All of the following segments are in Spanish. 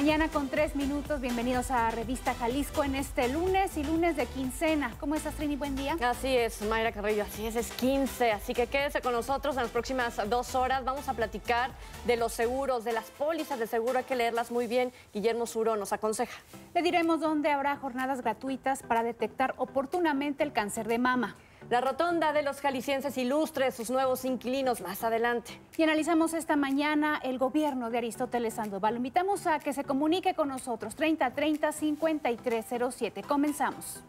mañana con tres minutos. Bienvenidos a Revista Jalisco en este lunes y lunes de quincena. ¿Cómo estás, Trini? Buen día. Así es, Mayra Carrillo. Así es, es 15. Así que quédese con nosotros en las próximas dos horas. Vamos a platicar de los seguros, de las pólizas de seguro. Hay que leerlas muy bien. Guillermo Suro nos aconseja. Le diremos dónde habrá jornadas gratuitas para detectar oportunamente el cáncer de mama. La rotonda de los jaliscienses ilustre sus nuevos inquilinos más adelante. Y analizamos esta mañana el gobierno de Aristóteles Sandoval. invitamos a que se comunique con nosotros 3030 5307. Comenzamos.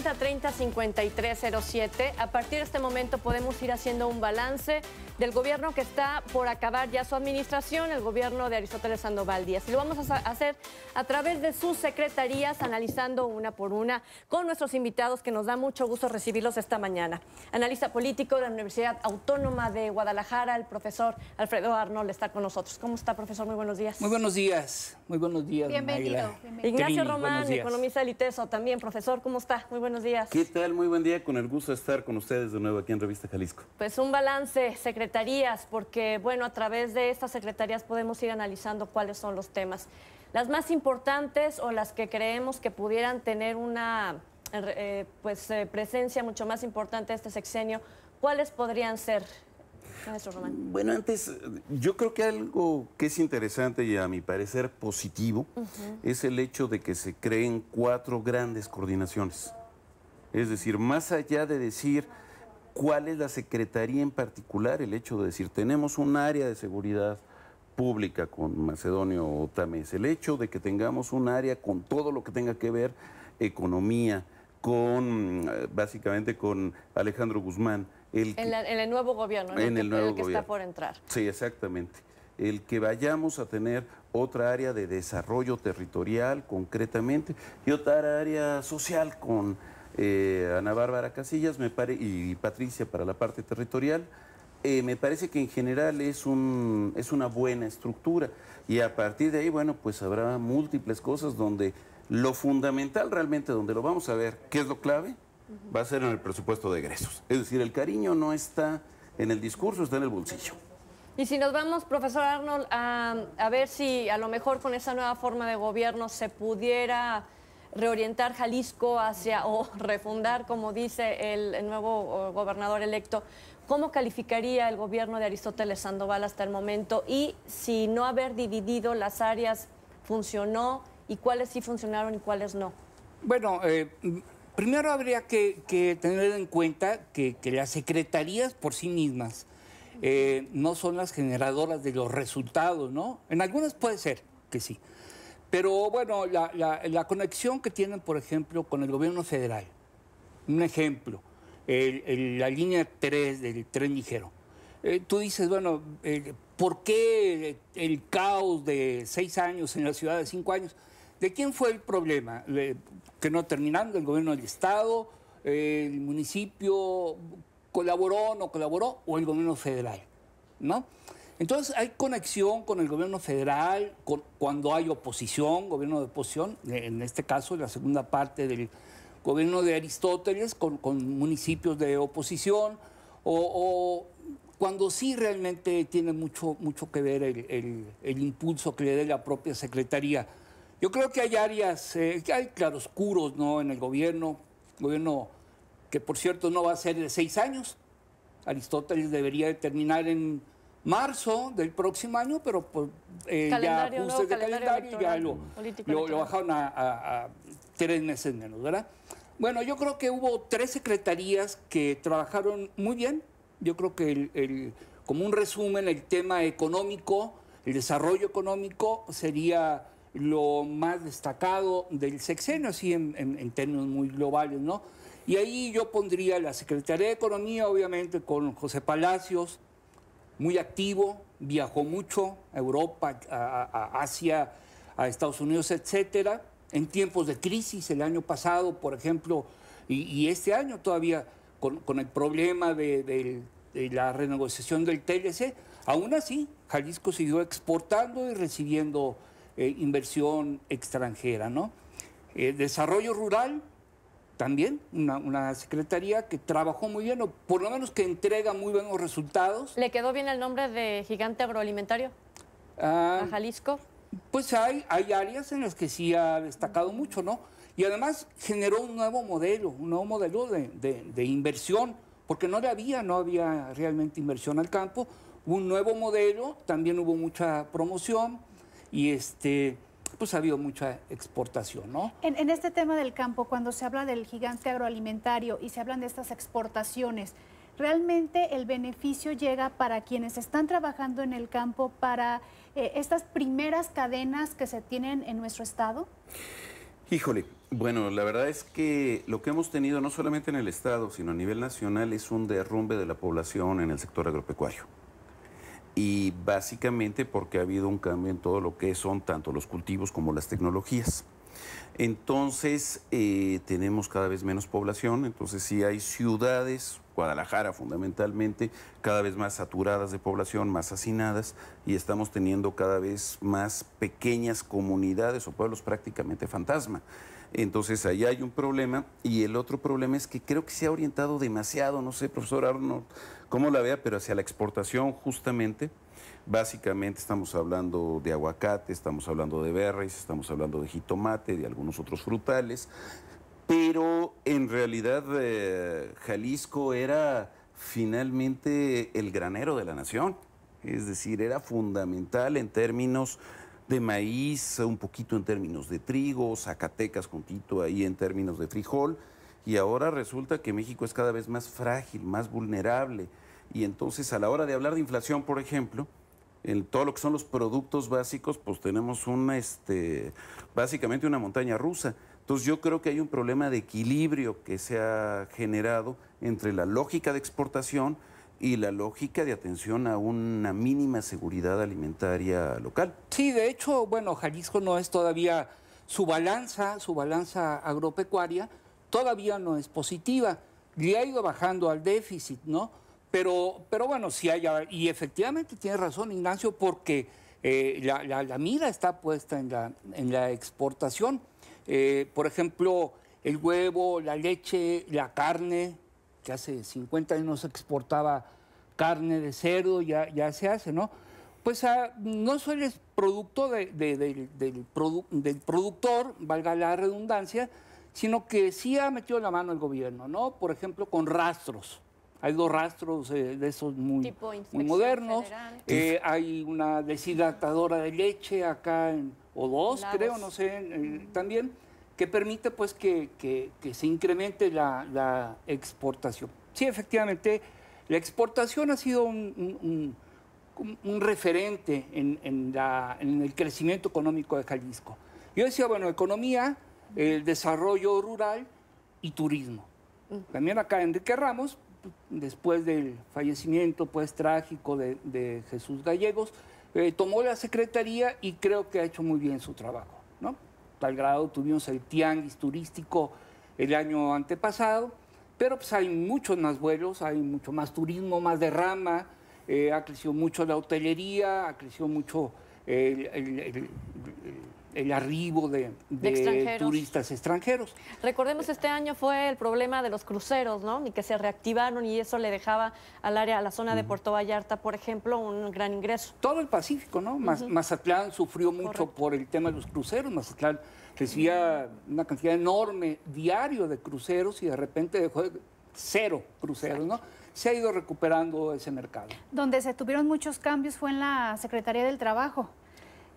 30 30 53 07. A partir de este momento podemos ir haciendo un balance del gobierno que está por acabar ya su administración, el gobierno de Aristóteles Sandoval Díaz. Y lo vamos a hacer a través de sus secretarías, analizando una por una con nuestros invitados, que nos da mucho gusto recibirlos esta mañana. Analista político de la Universidad Autónoma de Guadalajara, el profesor Alfredo Arnold está con nosotros. ¿Cómo está, profesor? Muy buenos días. Muy buenos días. Muy buenos días. Bienvenido. Bienvenido. Ignacio Román, economista del ITESO, también, profesor, ¿cómo está? Muy buenos días. ¿Qué tal? Muy buen día. Con el gusto de estar con ustedes de nuevo aquí en Revista Jalisco. Pues un balance, secretario secretarías, porque bueno, a través de estas secretarías podemos ir analizando cuáles son los temas. Las más importantes o las que creemos que pudieran tener una eh, pues, eh, presencia mucho más importante este sexenio, ¿cuáles podrían ser? Bueno, antes, yo creo que algo que es interesante y a mi parecer positivo es el hecho de que se creen cuatro grandes coordinaciones. Es decir, más allá de decir cuál es la Secretaría en particular, el hecho de decir, tenemos un área de seguridad pública con Macedonio Otames, el hecho de que tengamos un área con todo lo que tenga que ver economía, con eh, básicamente con Alejandro Guzmán. El en, el nuevo gobierno, ¿no? en el, nuevo que está por entrar. Sí, exactamente. El que vayamos a tener otra área de desarrollo territorial concretamente y otra área social con eh, Ana Bárbara Casillas me pare, y Patricia para la parte territorial. Eh, me parece que en general es, un, es una buena estructura y a partir de ahí, bueno, pues habrá múltiples cosas donde lo fundamental realmente, donde lo vamos a ver, qué es lo clave, va a ser en el presupuesto de egresos. Es decir, el cariño no está en el discurso, está en el bolsillo. Y si nos vamos, profesor Arnold, a, a ver si a lo mejor con esa nueva forma de gobierno se pudiera reorientar Jalisco hacia o refundar, como dice el, nuevo gobernador electo. ¿Cómo calificaría el gobierno de Aristóteles Sandoval hasta el momento? Y si no haber dividido las áreas funcionó y cuáles sí funcionaron y cuáles no. Bueno, eh, primero habría que, tener en cuenta que, las secretarías por sí mismas eh, no son las generadoras de los resultados, ¿no? En algunas puede ser que sí, pero bueno, la, conexión que tienen, por ejemplo, con el gobierno federal. Un ejemplo, la línea 3 del tren ligero. Eh, tú dices, bueno, eh, ¿por qué el, caos de seis años en la ciudad de cinco años? ¿De quién fue el problema? que no terminando, el gobierno del Estado, el municipio colaboró, no colaboró, o el gobierno federal, ¿no? Entonces hay conexión con el gobierno federal, cuando hay oposición, gobierno de oposición, eh, en este caso la segunda parte del gobierno de Aristóteles, con, municipios de oposición, o, cuando sí realmente tiene mucho, mucho que ver el, impulso que le dé la propia Secretaría. Yo creo que hay áreas, eh, hay claroscuros ¿no? en el gobierno, gobierno que por cierto no va a ser de seis años. Aristóteles debería terminar en marzo del próximo año, pero pues, eh, ya ajustes el calendario, y ya lo, bajaron a, tres meses menos, ¿verdad? Bueno, yo creo que hubo tres secretarías que trabajaron muy bien. Yo creo que el, como un resumen, el tema económico, el desarrollo económico sería lo más destacado del sexenio, así en, en términos muy globales, ¿no? Y ahí yo pondría la Secretaría de Economía, obviamente, con José Palacios, muy activo, viajó mucho a Europa, a, Asia, a Estados Unidos, etcétera. En tiempos de crisis, el año pasado, por ejemplo, y, este año todavía, con, el problema de, la renegociación del TLC, aún así, Jalisco siguió exportando y recibiendo eh, inversión extranjera, ¿no? Eh, desarrollo rural, también una, una, secretaría que trabajó muy bien, o por lo menos que entrega muy buenos resultados. ¿Le quedó bien el nombre de gigante agroalimentario ah, Jalisco? Pues hay, hay áreas en las que sí ha destacado mucho, ¿no? Y además generó un nuevo modelo, un nuevo modelo de, inversión, porque no le había, no había realmente inversión al campo. un nuevo modelo, también hubo mucha promoción y este pues ha habido mucha exportación, ¿no? En, este tema del campo, cuando se habla del gigante agroalimentario y se hablan de estas exportaciones, ¿realmente el beneficio llega para quienes están trabajando en el campo, para eh, estas primeras cadenas que se tienen en nuestro estado? Híjole, bueno, la verdad es que lo que hemos tenido no solamente en el estado, sino a nivel nacional, es un derrumbe de la población en el sector agropecuario y básicamente porque ha habido un cambio en todo lo que son tanto los cultivos como las tecnologías. Entonces eh, tenemos cada vez menos población, entonces sí hay ciudades, Guadalajara fundamentalmente, cada vez más saturadas de población, más hacinadas, y estamos teniendo cada vez más pequeñas comunidades o pueblos prácticamente fantasma. Entonces ahí hay un problema y el otro problema es que creo que se ha orientado demasiado, no sé, profesor Arnold, cómo la vea, pero hacia la exportación justamente. Básicamente estamos hablando de aguacate, estamos hablando de berries, estamos hablando de jitomate, de algunos otros frutales, pero en realidad eh, Jalisco era finalmente el granero de la nación. Es decir, era fundamental en términos de maíz, un poquito en términos de trigo, Zacatecas juntito ahí en términos de frijol, y ahora resulta que México es cada vez más frágil, más vulnerable, y entonces a la hora de hablar de inflación, por ejemplo, en todo lo que son los productos básicos, pues tenemos una, este, básicamente una montaña rusa. Entonces yo creo que hay un problema de equilibrio que se ha generado entre la lógica de exportación, y la lógica de atención a una mínima seguridad alimentaria local. Sí, de hecho, bueno, Jalisco no es todavía su balanza, su balanza agropecuaria todavía no es positiva. Le ha ido bajando al déficit, ¿no? Pero, pero bueno, sí hay, y efectivamente tiene razón Ignacio, porque eh, la, mira está puesta en la, en la exportación. Eh, por ejemplo, el huevo, la leche, la carne, que hace 50 años exportaba carne de cerdo, ya, ya se hace, ¿no? Pues ah, no solo es producto del, del productor, valga la redundancia, sino que sí ha metido la mano el gobierno, ¿no? Por ejemplo, con rastros. Hay dos rastros eh, de esos muy, modernos. Eh, hay una deshidratadora de leche acá, en, o dos, creo, no sé, también que permite pues que, se incremente la, exportación. Sí, efectivamente, la exportación ha sido un, referente en, el crecimiento económico de Jalisco. Yo decía, bueno, economía, el desarrollo rural y turismo. Mm. También acá Enrique Ramos, después del fallecimiento pues trágico de, Jesús Gallegos, eh, tomó la secretaría y creo que ha hecho muy bien su trabajo tal grado tuvimos el tianguis turístico el año antepasado, pero pues hay muchos más vuelos, hay mucho más turismo, más derrama, eh, ha crecido mucho la hotelería, ha crecido mucho el, el arribo de, turistas extranjeros. Recordemos, este año fue el problema de los cruceros, ¿no? Y que se reactivaron y eso le dejaba al área, a la zona de Puerto Vallarta, por ejemplo, un gran ingreso. Todo el Pacífico, ¿no? Mazatlán sufrió mucho por el tema de los cruceros. Mazatlán recibía una cantidad enorme diario de cruceros y de repente dejó de cero cruceros, ¿no? Se ha ido recuperando ese mercado. Donde se tuvieron muchos cambios fue en la Secretaría del Trabajo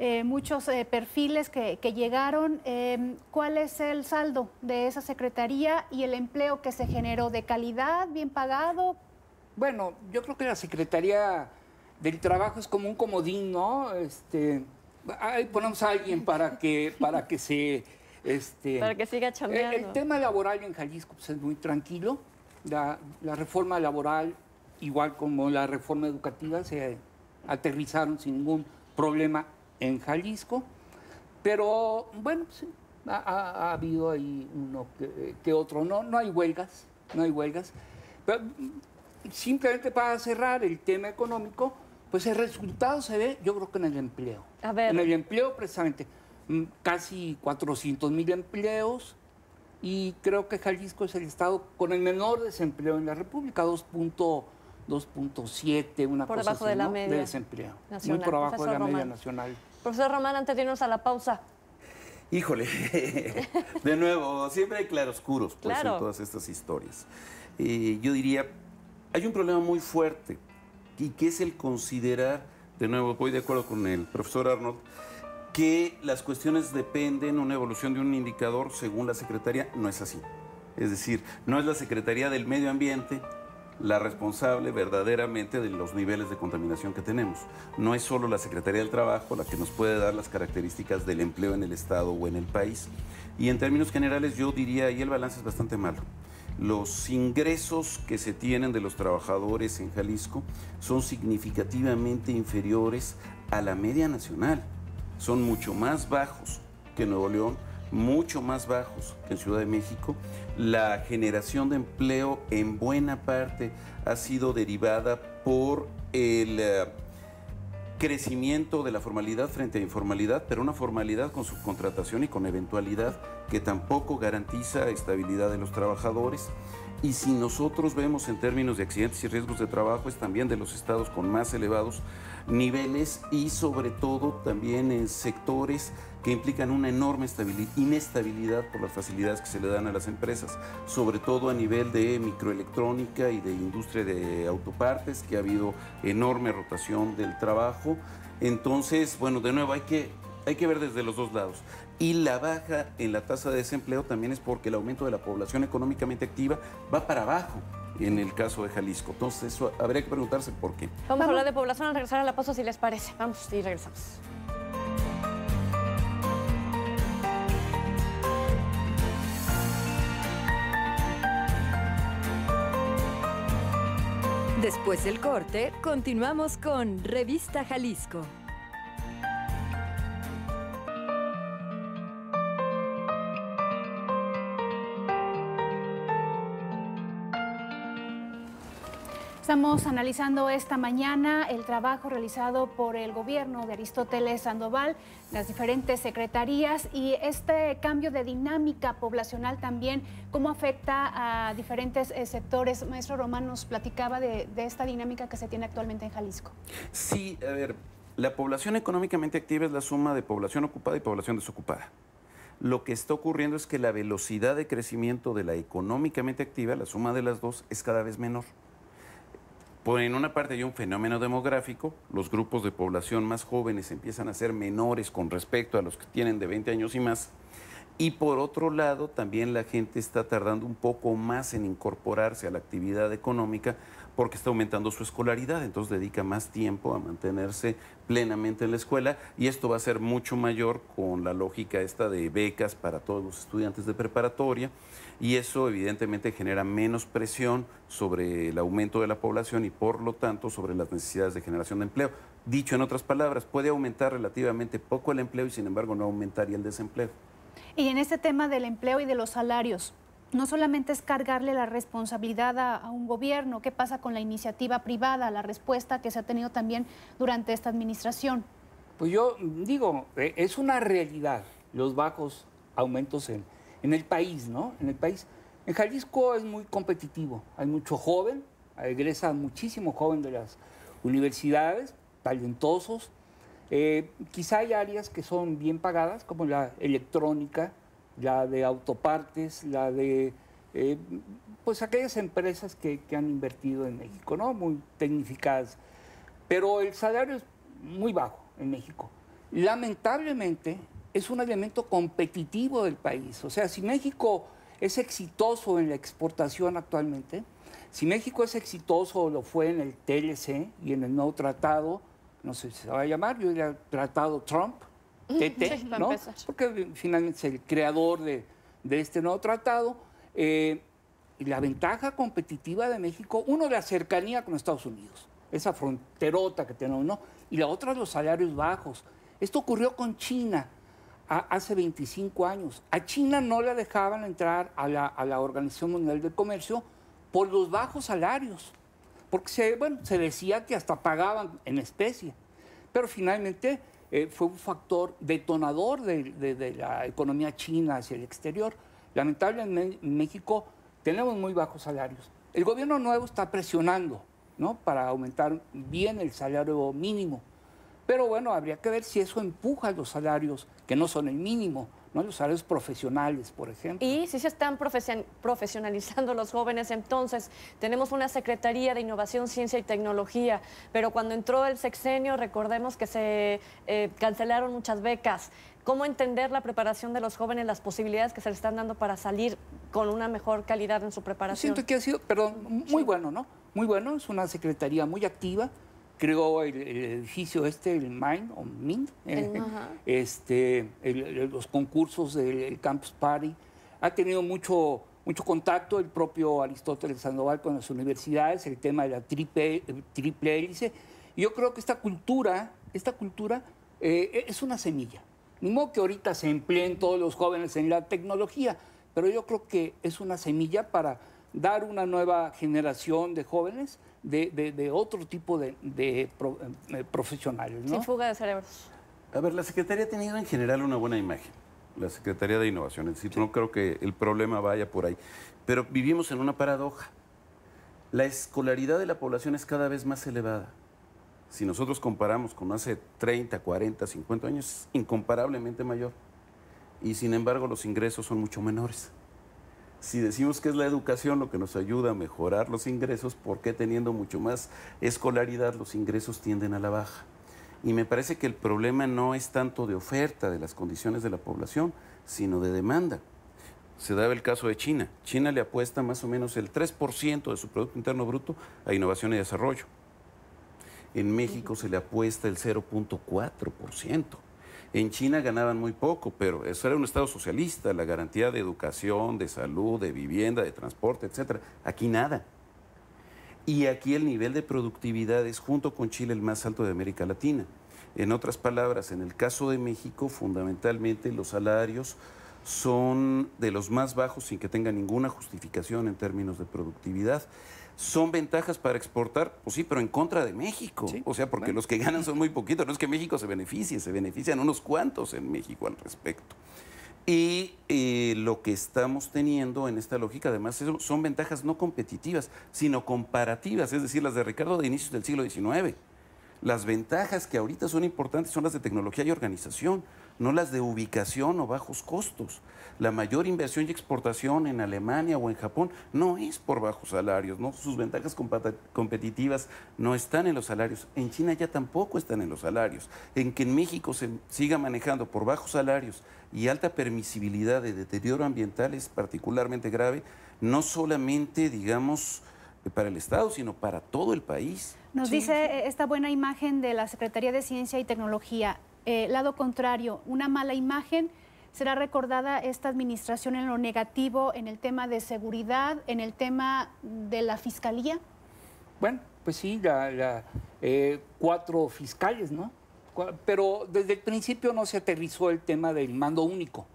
eh, muchos eh, perfiles que, llegaron. Eh, ¿Cuál es el saldo de esa secretaría y el empleo que se generó? ¿De calidad? ¿Bien pagado? Bueno, yo creo que la Secretaría del Trabajo es como un comodín, ¿no? Este, ponemos a alguien para que, para que se... Este, para que siga chambeando. El, tema laboral en Jalisco pues, es muy tranquilo. La, la reforma laboral, igual como la reforma educativa, se aterrizaron sin ningún problema en Jalisco. Pero bueno, ha, habido ahí uno que, otro. No, no hay huelgas, no hay huelgas. Pero mm, simplemente para cerrar el tema económico, pues el resultado se ve, yo creo que en el empleo. En el empleo, precisamente, mm, casi 400 mil empleos. Y creo que Jalisco es el estado con el menor desempleo en la República, 2.7, una por cosa de la desempleo, muy por abajo de la media nacional. Profesor Román, antes de irnos a la pausa. Híjole, de nuevo, siempre hay claroscuros pues, en todas estas historias. yo diría, hay un problema muy fuerte y que es el considerar, de nuevo, voy de acuerdo con el profesor Arnold, que las cuestiones dependen una evolución de un indicador según la secretaría, no es así. Es decir, no es la Secretaría del Medio Ambiente la responsable verdaderamente de los niveles de contaminación que tenemos. No es solo la Secretaría del Trabajo la que nos puede dar las características del empleo en el Estado o en el país. Y en términos generales yo diría, y el balance es bastante malo. Los ingresos que se tienen de los trabajadores en Jalisco son significativamente inferiores a la media nacional. Son mucho más bajos que Nuevo León, mucho más bajos que en Ciudad de México. La generación de empleo en buena parte ha sido derivada por el eh, crecimiento de la formalidad frente a informalidad, pero una formalidad con subcontratación y con eventualidad que tampoco garantiza estabilidad de los trabajadores. Y si nosotros vemos en términos de accidentes y riesgos de trabajo, es también de los estados con más elevados niveles y sobre todo también en sectores que implican una enorme inestabilidad por las facilidades que se le dan a las empresas, sobre todo a nivel de microelectrónica y de industria de autopartes, que ha habido enorme rotación del trabajo. Entonces, bueno, de nuevo hay que, hay que ver desde los dos lados. Y la baja en la tasa de desempleo también es porque el aumento de la población económicamente activa va para abajo en el caso de Jalisco. Entonces, eso habría que preguntarse por qué. Vamos a hablar de población al regresar a la pausa, si les parece. Vamos y regresamos. Después del corte, continuamos con Revista Jalisco. Estamos analizando esta mañana el trabajo realizado por el gobierno de Aristóteles Sandoval, las diferentes secretarías y este cambio de dinámica poblacional también, cómo afecta a diferentes eh, sectores. Maestro Román nos platicaba de, esta dinámica que se tiene actualmente en Jalisco. Sí, a ver, la población económicamente activa es la suma de población ocupada y población desocupada lo que está ocurriendo es que la velocidad de crecimiento de la económicamente activa, la suma de las dos, es cada vez menor. Por en una parte hay un fenómeno demográfico, los grupos de población más jóvenes empiezan a ser menores con respecto a los que tienen de 20 años y más. Y por otro lado, también la gente está tardando un poco más en incorporarse a la actividad económica porque está aumentando su escolaridad, entonces dedica más tiempo a mantenerse plenamente en la escuela y esto va a ser mucho mayor con la lógica esta de becas para todos los estudiantes de preparatoria y eso evidentemente genera menos presión sobre el aumento de la población y por lo tanto sobre las necesidades de generación de empleo. Dicho en otras palabras, puede aumentar relativamente poco el empleo y sin embargo no aumentaría el desempleo. Y en este tema del empleo y de los salarios, no solamente es cargarle la responsabilidad a, un gobierno, ¿qué pasa con la iniciativa privada, la respuesta que se ha tenido también durante esta administración? Pues yo digo, e, es una realidad los bajos aumentos en, en el país, ¿no? En el país. En Jalisco es muy competitivo, hay mucho joven, egresa muchísimo joven de las universidades, talentosos. Eh, quizá hay áreas que son bien pagadas, como la electrónica, la de autopartes, la de eh, pues aquellas empresas que, que, han invertido en México, ¿no? Muy tecnificadas. Pero el salario es muy bajo en México. Lamentablemente, es un elemento competitivo del país. O sea, si México es exitoso en la exportación actualmente, si México es exitoso, lo fue en el TLC y en el nuevo tratado, no sé si se va a llamar, yo diría tratado Trump, TT, ¿no? Porque finalmente es el creador de, este nuevo tratado. Eh, y la ventaja competitiva de México, uno, la cercanía con Estados Unidos, esa fronterota que tenemos, ¿no? Y la otra, los salarios bajos. Esto ocurrió con China hace 25 años. A China no la dejaban entrar a la, Organización Mundial del Comercio por los bajos salarios, porque se, bueno, se decía que hasta pagaban en especie, pero finalmente eh, fue un factor detonador de, la economía china hacia el exterior. Lamentablemente en México tenemos muy bajos salarios. El gobierno nuevo está presionando ¿no? para aumentar bien el salario mínimo. Pero bueno, habría que ver si eso empuja los salarios que no son el mínimo. ¿no? Los salarios profesionales, por ejemplo. Y si se están profesionalizando los jóvenes, entonces tenemos una Secretaría de Innovación, Ciencia y Tecnología, pero cuando entró el sexenio, recordemos que se eh, cancelaron muchas becas. ¿Cómo entender la preparación de los jóvenes, las posibilidades que se les están dando para salir con una mejor calidad en su preparación? Siento que ha sido, perdón, muy bueno, ¿no? Muy bueno, es una secretaría muy activa, creó el, edificio este, el Mind, o mind eh, este, los concursos del Campus Party. Ha tenido mucho, mucho contacto el propio Aristóteles Sandoval con las universidades, el tema de la triple, triple hélice. yo creo que esta cultura, esta cultura eh, e, es una semilla. No que ahorita se empleen todos los jóvenes en la tecnología, pero yo creo que es una semilla para dar una nueva generación de jóvenes de, otro tipo de, eh, profesionales. ¿no? Sin fuga de cerebros. A ver, la Secretaría ha tenido en general una buena imagen, la Secretaría de Innovación. no creo que el problema vaya por ahí. Pero vivimos en una paradoja. La escolaridad de la población es cada vez más elevada. Si nosotros comparamos con hace 30, 40, 50 años, es incomparablemente mayor. Y sin embargo, los ingresos son mucho menores si decimos que es la educación lo que nos ayuda a mejorar los ingresos, ¿por qué teniendo mucho más escolaridad los ingresos tienden a la baja? Y me parece que el problema no es tanto de oferta de las condiciones de la población, sino de demanda. Se daba el caso de China. China le apuesta más o menos el 3% de su Producto Interno Bruto a innovación y desarrollo. En México se le apuesta el 0.4%. En China ganaban muy poco, pero eso era un Estado socialista, la garantía de educación, de salud, de vivienda, de transporte, etc. Aquí nada. Y aquí el nivel de productividad es junto con Chile el más alto de América Latina. En otras palabras, en el caso de México, fundamentalmente los salarios son de los más bajos sin que tenga ninguna justificación en términos de productividad son ventajas para exportar, pues sí, pero en contra de México. o sea, porque los que ganan son muy poquitos. No es que México se beneficie, se benefician unos cuantos en México al respecto. Y eh, lo que estamos teniendo en esta lógica, además, son ventajas no competitivas, sino comparativas, es decir, las de Ricardo de inicios del siglo XIX. Las ventajas que ahorita son importantes son las de tecnología y organización, no las de ubicación o bajos costos la mayor inversión y exportación en Alemania o en Japón no es por bajos salarios, ¿no? Sus ventajas competitivas no están en los salarios. En China ya tampoco están en los salarios. En que en México se siga manejando por bajos salarios y alta permisibilidad de deterioro ambiental es particularmente grave, no solamente, digamos, para el Estado, sino para todo el país. Nos dice e-, esta buena imagen de la Secretaría de Ciencia y Tecnología. Eh, lado contrario, una mala imagen será recordada esta administración en lo negativo, en el tema de seguridad, en el tema de la fiscalía? Bueno, pues sí, la, eh, cuatro fiscales, ¿no? Pero desde el principio no se aterrizó el tema del mando único.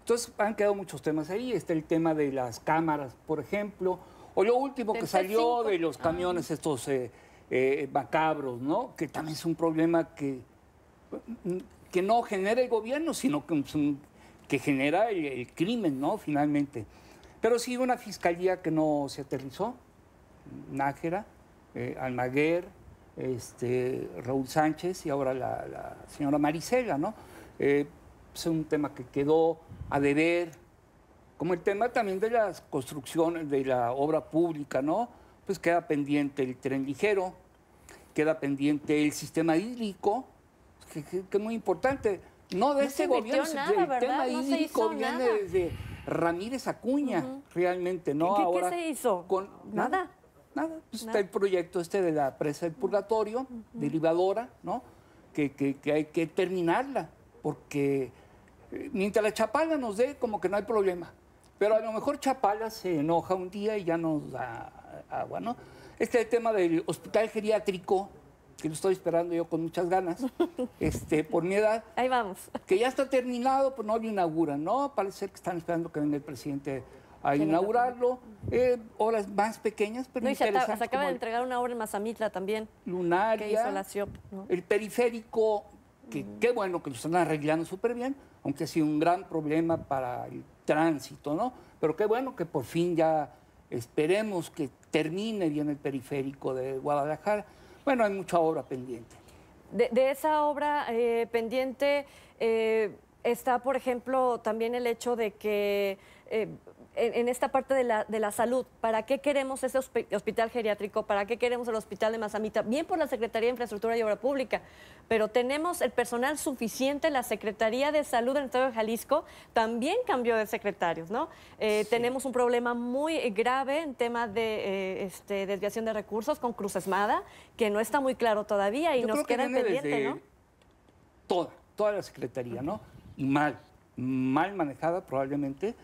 Entonces han quedado muchos temas ahí. Está el tema de las cámaras, por ejemplo, o lo último que salió de los ah. camiones estos eh, eh, macabros, ¿no? Que también es un problema que, que no genera el gobierno, sino que es que genera el, crimen, ¿no? Finalmente. Pero sí una fiscalía que no se aterrizó, Nájera, eh, Almaguer, este, Raúl Sánchez y ahora la, señora Marisela, ¿no? Eh, es un tema que quedó a deber, como el tema también de las construcciones, de la obra pública, ¿no? Pues queda pendiente el tren ligero, queda pendiente el sistema hídrico, que es muy importante. No, de ese gobierno, el tema hídrico viene desde Ramírez Acuña, realmente, ¿no? ¿Qué, ¿qué se hizo? nada. Nada. Pues está el proyecto este de la presa del purgatorio, derivadora, ¿no? Que, hay que terminarla, porque eh, mientras la chapala nos dé, como que no hay problema. Pero a lo mejor Chapala se enoja un día y ya nos da agua, ¿no? Este tema del hospital geriátrico, que lo estoy esperando yo con muchas ganas, este, por mi edad. Ahí vamos. Que ya está terminado, pues no lo inauguran, ¿no? Parece que están esperando que venga el presidente a inaugurarlo. horas eh, más pequeñas, pero no, se, acaba de entregar una obra en Mazamitla también. Lunaria. El periférico, que qué bueno que lo están arreglando súper bien, aunque ha sido un gran problema para el tránsito, ¿no? Pero qué bueno que por fin ya esperemos que termine bien el periférico de Guadalajara. Bueno, hay mucha obra pendiente. De, esa obra eh, pendiente eh, está, por ejemplo, también el hecho de que eh, en, esta parte de la, de la, salud, ¿para qué queremos ese hospital geriátrico? ¿Para qué queremos el hospital de Mazamita? Bien por la Secretaría de Infraestructura y Obra Pública, pero tenemos el personal suficiente. La Secretaría de Salud del Estado de Jalisco también cambió de secretarios, ¿no? Eh, tenemos un problema muy grave en tema de eh, este, desviación de recursos con Cruz Esmada, que no está muy claro todavía y nos queda pendiente, ¿no? Toda, toda la Secretaría, ¿no? mal, mal manejada probablemente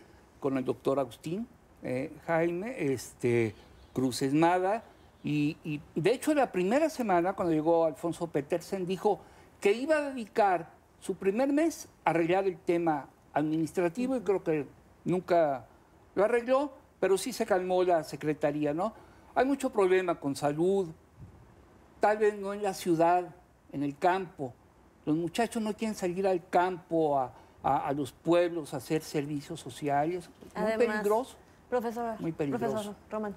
con el doctor Agustín eh, Jaime este, Cruz Esmada. Y, de hecho, la primera semana, cuando llegó Alfonso Petersen, dijo que iba a dedicar su primer mes a arreglar el tema administrativo y creo que nunca lo arregló, pero sí se calmó la secretaría, ¿no? Hay mucho problema con salud, tal vez no en la ciudad, en el campo. Los muchachos no quieren salir al campo a, a, los pueblos hacer servicios sociales. muy peligroso. Profesor, muy peligroso. Profesor Román.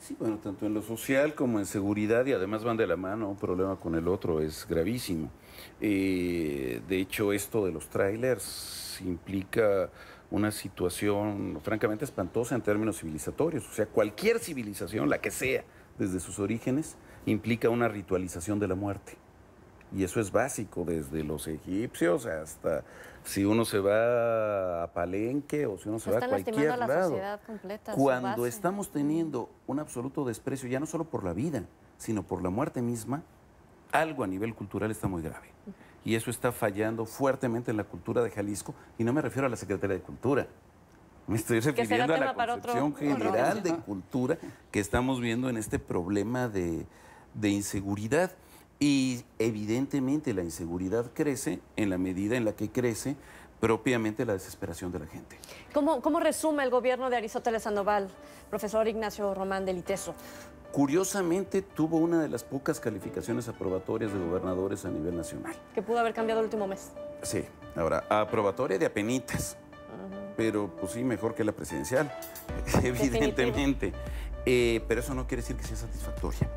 Sí, bueno, tanto en lo social como en seguridad y además van de la mano, un problema con el otro es gravísimo. Eh, de hecho, esto de los trailers implica una situación francamente espantosa en términos civilizatorios. O sea, cualquier civilización, la que sea, desde sus orígenes, implica una ritualización de la muerte. Y eso es básico, desde los egipcios hasta si uno se va a Palenque o si uno se, va a cualquier lado. Cuando estamos teniendo un absoluto desprecio, ya no solo por la vida, sino por la muerte misma, algo a nivel cultural está muy grave. Y eso está fallando fuertemente en la cultura de Jalisco, y no me refiero a la Secretaría de Cultura. Me estoy refiriendo a la concepción general de cultura que estamos viendo en este problema de, de inseguridad. Y evidentemente la inseguridad crece en la medida en la que crece propiamente la desesperación de la gente. ¿Cómo, resume el gobierno de Aristóteles Sandoval, profesor Ignacio Román del ITESO? Curiosamente tuvo una de las pocas calificaciones aprobatorias de gobernadores a nivel nacional. Que pudo haber cambiado el último mes. Sí, ahora, aprobatoria de apenitas, pero pues sí, mejor que la presidencial, evidentemente. Eh, pero eso no quiere decir que sea satisfactoria.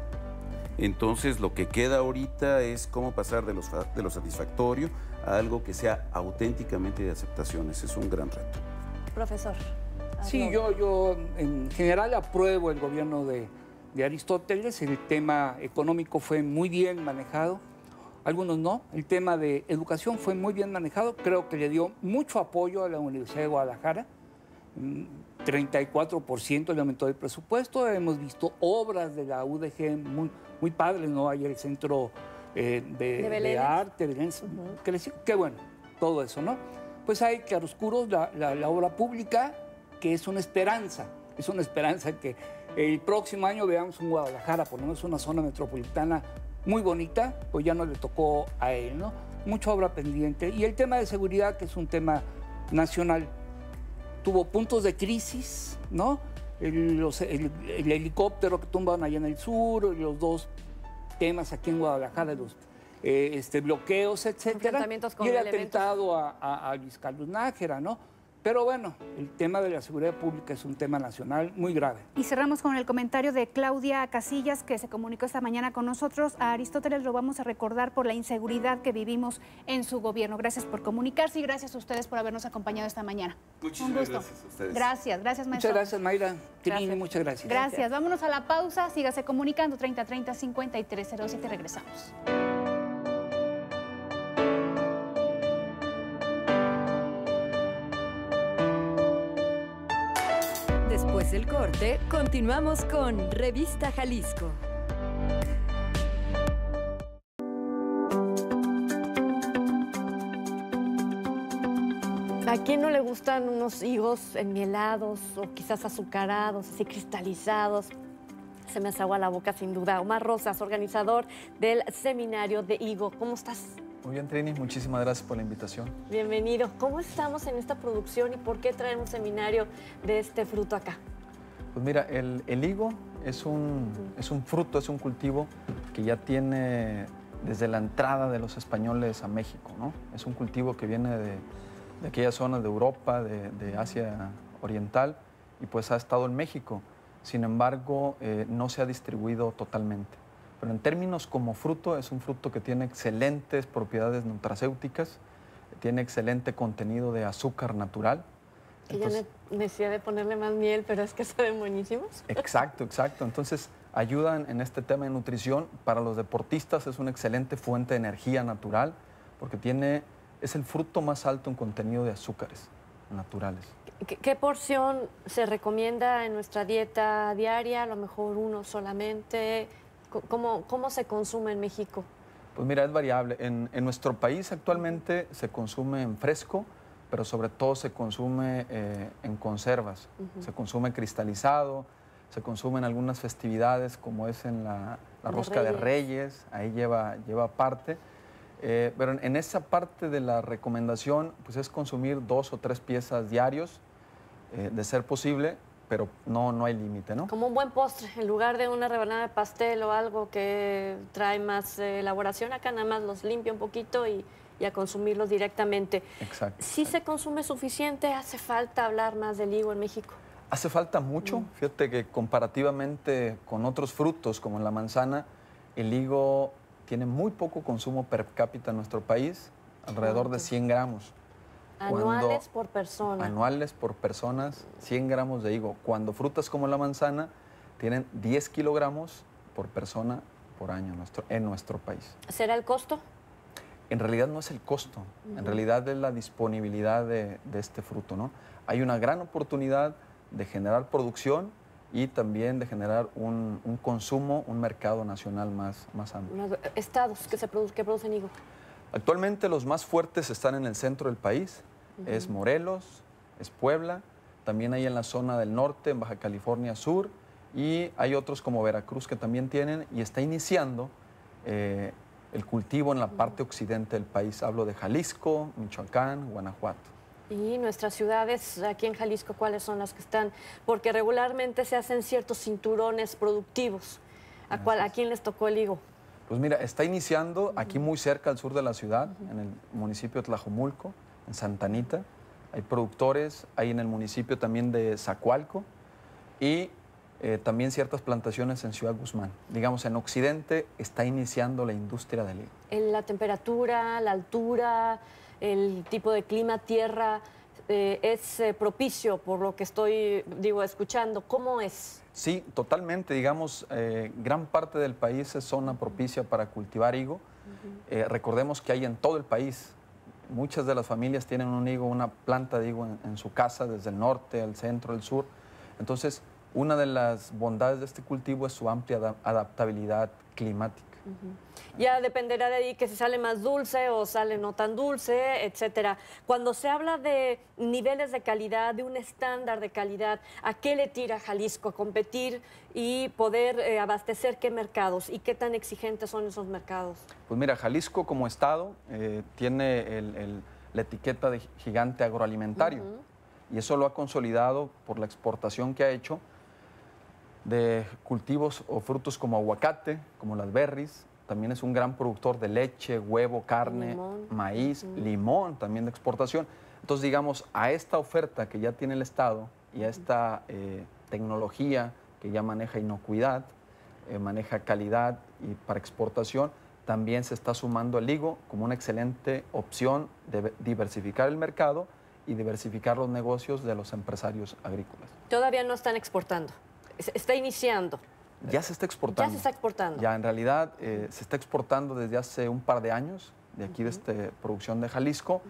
Entonces lo que queda ahorita es cómo pasar de, los, de lo satisfactorio a algo que sea auténticamente de aceptación. Ese es un gran reto. Profesor. Sí, yo, yo en general apruebo el gobierno de, de Aristóteles. El tema económico fue muy bien manejado, algunos no. El tema de educación fue muy bien manejado. Creo que le dio mucho apoyo a la Universidad de Guadalajara. 34% le aumentó el presupuesto. Hemos visto obras de la UDG muy, padres, ¿no? Hay el Centro eh, de, Arte, de que qué bueno, todo eso, ¿no? Pues hay claroscuros, la, la obra pública, que es una esperanza, es una esperanza que el próximo año veamos un Guadalajara, por lo menos una zona metropolitana muy bonita, pues ya no le tocó a él, ¿no? Mucha obra pendiente. Y el tema de seguridad, que es un tema nacional tuvo puntos de crisis, ¿no? El, helicóptero que tumban allá en el sur, los dos temas aquí en Guadalajara, los eh, este, bloqueos, etcétera. Y el atentado a, a, Luis Carlos Nájera, ¿no? Pero bueno, el tema de la seguridad pública es un tema nacional muy grave. Y cerramos con el comentario de Claudia Casillas, que se comunicó esta mañana con nosotros. A Aristóteles lo vamos a recordar por la inseguridad que vivimos en su gobierno. Gracias por comunicarse y gracias a ustedes por habernos acompañado esta mañana. Muchísimas gracias a ustedes. Gracias, gracias, maestro. Muchas gracias, Mayra. muchas gracias. gracias. Vámonos a la pausa. Sígase comunicando 3030, 30 y Regresamos. del corte, continuamos con Revista Jalisco. ¿A quién no le gustan unos higos enmielados o quizás azucarados, así cristalizados? Se me hace agua la boca sin duda. Omar Rosas, organizador del seminario de higo. ¿Cómo estás? Muy bien, Trini, muchísimas gracias por la invitación. Bienvenido. ¿Cómo estamos en esta producción y por qué traer un seminario de este fruto acá? Pues mira, el, higo es un, fruto, es un cultivo que ya tiene desde la entrada de los españoles a México, ¿no? Es un cultivo que viene de, aquellas zonas de Europa, de, Asia Oriental, y pues ha estado en México. Sin embargo, eh, no se ha distribuido totalmente. Pero en términos como fruto, es un fruto que tiene excelentes propiedades nutracéuticas, tiene excelente contenido de azúcar natural, que de ponerle más miel, pero es que saben buenísimos. Exacto, exacto. Entonces, ayudan en este tema de nutrición. Para los deportistas es una excelente fuente de energía natural, porque tiene, es el fruto más alto en contenido de azúcares naturales. ¿Qué, porción se recomienda en nuestra dieta diaria? A lo mejor uno solamente. ¿Cómo, se consume en México? Pues mira, es variable. En, en nuestro país actualmente se consume en fresco pero sobre todo se consume eh, en conservas, se consume cristalizado, se consume en algunas festividades como es en la, la rosca de Reyes, ahí lleva, lleva parte. Eh, pero en, esa parte de la recomendación pues es consumir dos o tres piezas diarios, eh, de ser posible, pero no, no hay límite, ¿no? Como un buen postre, en lugar de una rebanada de pastel o algo que trae más elaboración, acá nada más los limpia un poquito y y a consumirlos directamente. Exacto. Si se consume suficiente, hace falta hablar más del higo en México. Hace falta mucho, mm. fíjate que comparativamente con otros frutos como la manzana, el higo tiene muy poco consumo per cápita en nuestro país, alrededor de 100 gramos. Anuales por persona. Anuales por personas, 100 gramos de higo. Cuando frutas como la manzana tienen 10 kilogramos por persona por año en nuestro país. ¿Será el costo? en realidad no es el costo, en realidad es la disponibilidad de, de, este fruto. ¿no? Hay una gran oportunidad de generar producción y también de generar un, un consumo, un mercado nacional más, más amplio. Estados que, se producen higo. Actualmente los más fuertes están en el centro del país, es Morelos, es Puebla, también hay en la zona del norte, en Baja California Sur, y hay otros como Veracruz que también tienen y está iniciando eh, el cultivo en la parte occidente del país. Hablo de Jalisco, Michoacán, Guanajuato. Y nuestras ciudades aquí en Jalisco, ¿cuáles son las que están? Porque regularmente se hacen ciertos cinturones productivos. ¿A, quién les tocó el higo? Pues mira, está iniciando aquí muy cerca al sur de la ciudad, en el municipio de Tlajomulco, en Santanita. Hay productores, ahí en el municipio también de Zacualco. Y eh, también ciertas plantaciones en Ciudad Guzmán. Digamos, en Occidente está iniciando la industria del higo. La temperatura, la altura, el tipo de clima, tierra, eh, es eh, propicio por lo que estoy digo, escuchando. ¿Cómo es? Sí, totalmente. Digamos, gran parte del país es zona propicia para cultivar higo. recordemos que hay en todo el país. Muchas de las familias tienen un higo, una planta de higo en, su casa, desde el norte, al centro, al sur. Entonces, una de las bondades de este cultivo es su amplia adaptabilidad climática. Ya dependerá de ahí que si sale más dulce o sale no tan dulce, etcétera. Cuando se habla de niveles de calidad, de un estándar de calidad, ¿a qué le tira Jalisco competir y poder eh, abastecer qué mercados y qué tan exigentes son esos mercados? Pues mira, Jalisco como estado eh, tiene la etiqueta de gigante agroalimentario y eso lo ha consolidado por la exportación que ha hecho de cultivos o frutos como aguacate, como las berries. También es un gran productor de leche, huevo, carne, maíz, limón también de exportación. Entonces, digamos, a esta oferta que ya tiene el Estado y a esta eh, tecnología que ya maneja inocuidad, eh, maneja calidad y para exportación, también se está sumando el higo como una excelente opción de diversificar el mercado y diversificar los negocios de los empresarios agrícolas. Todavía no están exportando está iniciando. Ya se está exportando. Ya se está exportando. Ya, en realidad, eh, se está exportando desde hace un par de años, de aquí de esta producción de Jalisco.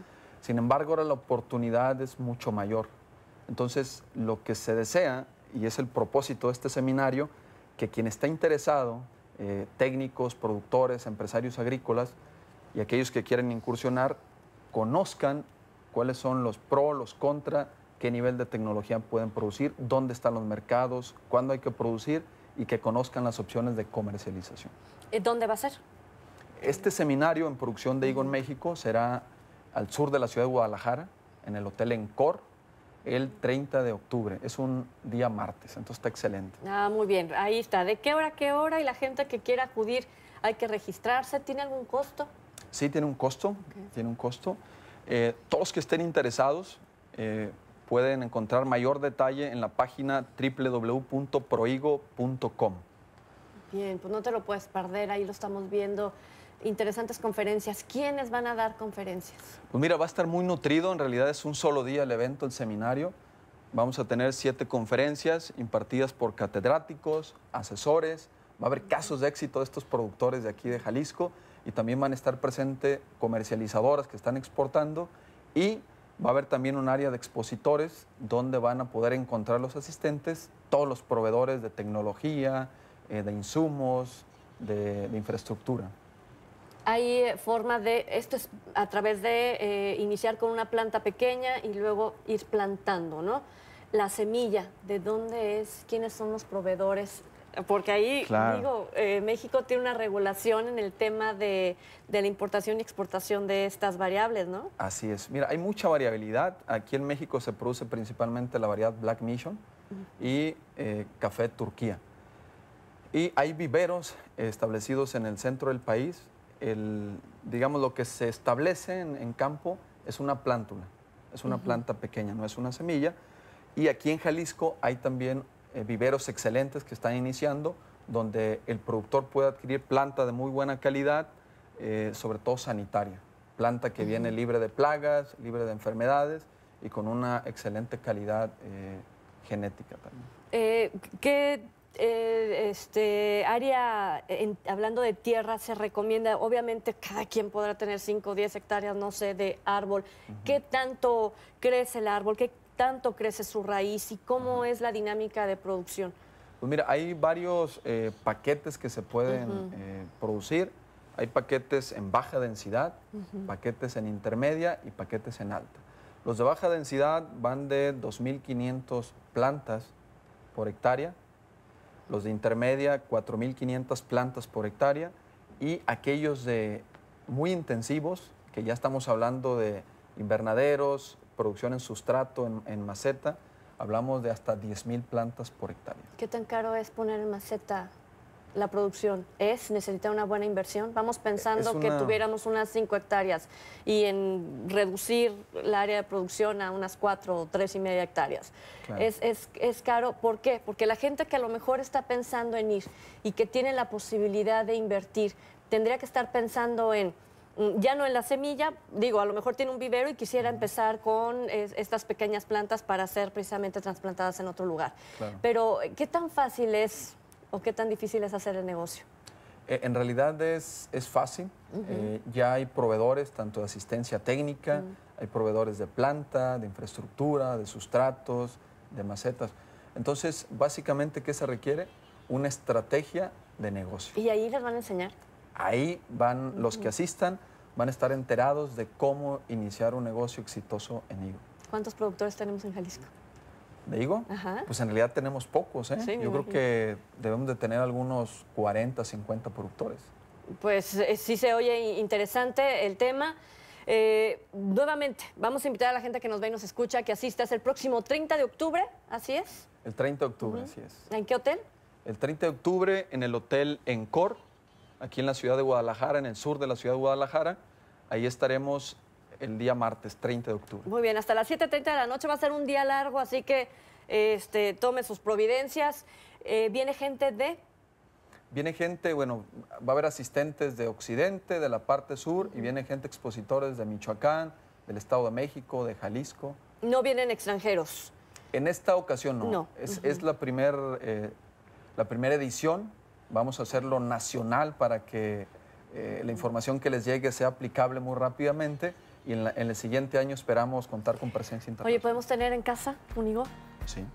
Sin embargo, ahora la oportunidad es mucho mayor. Entonces, lo que se desea, y es el propósito de este seminario, que quien está interesado, eh, técnicos, productores, empresarios agrícolas y aquellos que quieren incursionar, conozcan cuáles son los pros, los contra qué nivel de tecnología pueden producir, dónde están los mercados, cuándo hay que producir y que conozcan las opciones de comercialización. Eh, ¿Dónde va a ser? Este seminario en producción de higo en México será al sur de la ciudad de Guadalajara, en el Hotel Encor, el 30 de octubre. Es un día martes, entonces está excelente. Ah, muy bien, ahí está. ¿De qué hora a qué hora? Y la gente que quiera acudir, ¿hay que registrarse? ¿Tiene algún costo? Sí, tiene un costo, tiene un costo. Eh, todos que estén interesados, eh, pueden encontrar mayor detalle en la página www.proigo.com. Bien, pues no te lo puedes perder, ahí lo estamos viendo. Interesantes conferencias. ¿Quiénes van a dar conferencias? Pues mira, va a estar muy nutrido, en realidad es un solo día el evento, el seminario. Vamos a tener siete conferencias impartidas por catedráticos, asesores, va a haber casos de éxito de estos productores de aquí de Jalisco y también van a estar presentes comercializadoras que están exportando y Va a haber también un área de expositores donde van a poder encontrar los asistentes todos los proveedores de tecnología, eh, de insumos, de, infraestructura hay eh, forma de, esto es a través de eh, iniciar con una planta pequeña y luego ir plantando, ¿no? La semilla, ¿de dónde es? ¿Quiénes son los proveedores? Porque ahí, digo, eh, México tiene una regulación en el tema de, la importación y exportación de estas variables, ¿no? Así es. Mira, hay mucha variabilidad. Aquí en México se produce principalmente la variedad Black Mission y eh, café Turquía. Y hay viveros establecidos en el centro del país. El, digamos, lo que se establece en, campo es una plántula, es una planta pequeña, no es una semilla. Y aquí en Jalisco hay también eh, viveros excelentes que están iniciando, donde el productor puede adquirir planta de muy buena calidad, eh, sobre todo sanitaria, planta que viene libre de plagas, libre de enfermedades y con una excelente calidad eh, genética también. ¿Qué este, área, hablando de tierra, se recomienda, obviamente cada quien podrá tener 5 o 10 hectáreas, no sé, de árbol. ¿Qué tanto crece el árbol? ¿Qué tanto crece su raíz y cómo es la dinámica de producción? Pues mira, hay varios eh, paquetes que se pueden eh, producir. Hay paquetes en baja densidad, paquetes en intermedia y paquetes en alta. Los de baja densidad van de 2.500 plantas por hectárea, los de intermedia 4.500 plantas por hectárea y aquellos de muy intensivos, que ya estamos hablando de invernaderos, producción en sustrato, en, maceta, hablamos de hasta 10.000 plantas por hectárea. ¿Qué tan caro es poner en maceta la producción? ¿Es? ¿Necesita una buena inversión? Vamos pensando que tuviéramos unas 5 hectáreas y en reducir la área de producción a unas 4 o 3 y media hectáreas. Es, es caro, ¿por qué? Porque la gente que a lo mejor está pensando en ir y que tiene la posibilidad de invertir, tendría que estar pensando en Mm, ya no en la semilla, digo, a lo mejor tiene un vivero y quisiera empezar con estas pequeñas plantas para ser precisamente trasplantadas en otro lugar. Pero, eh, ¿qué tan fácil es o qué tan difícil es hacer el negocio? Eh, en realidad es, fácil. Eh, ya hay proveedores, tanto de asistencia técnica, hay proveedores de planta, de infraestructura, de sustratos, de macetas. Entonces, básicamente, ¿qué se requiere? Una estrategia de negocio. ¿Y ahí les van a enseñar? Ahí van los que asistan, van a estar enterados de cómo iniciar un negocio exitoso en Higo. ¿Cuántos productores tenemos en Jalisco? ¿De Higo? Ajá. Pues en realidad tenemos pocos, ¿eh? Yo creo que debemos de tener algunos 40, 50 productores. Pues eh, sí se oye interesante el tema. Eh, nuevamente, vamos a invitar a la gente que nos ve y nos escucha que asista. el próximo 30 de octubre, ¿así es? El 30 de octubre, sí así es. ¿En qué hotel? El 30 de octubre en el Hotel Encor, aquí en la ciudad de Guadalajara, en el sur de la ciudad de Guadalajara. Ahí estaremos el día martes 30 de octubre. Muy bien, hasta las 7.30 de la noche va a ser un día largo, así que este, tome sus providencias. Eh, ¿Viene gente de...? Viene gente, bueno, va a haber asistentes de Occidente, de la parte sur, y viene gente expositores de Michoacán, del Estado de México, de Jalisco. ¿No vienen extranjeros? En esta ocasión no. no. Es, eh, la primera edición vamos a hacerlo nacional para que eh, la información que les llegue sea aplicable muy rápidamente y en, el siguiente año esperamos contar con presencia internacional. Oye, ¿podemos tener en casa un higo? Sí.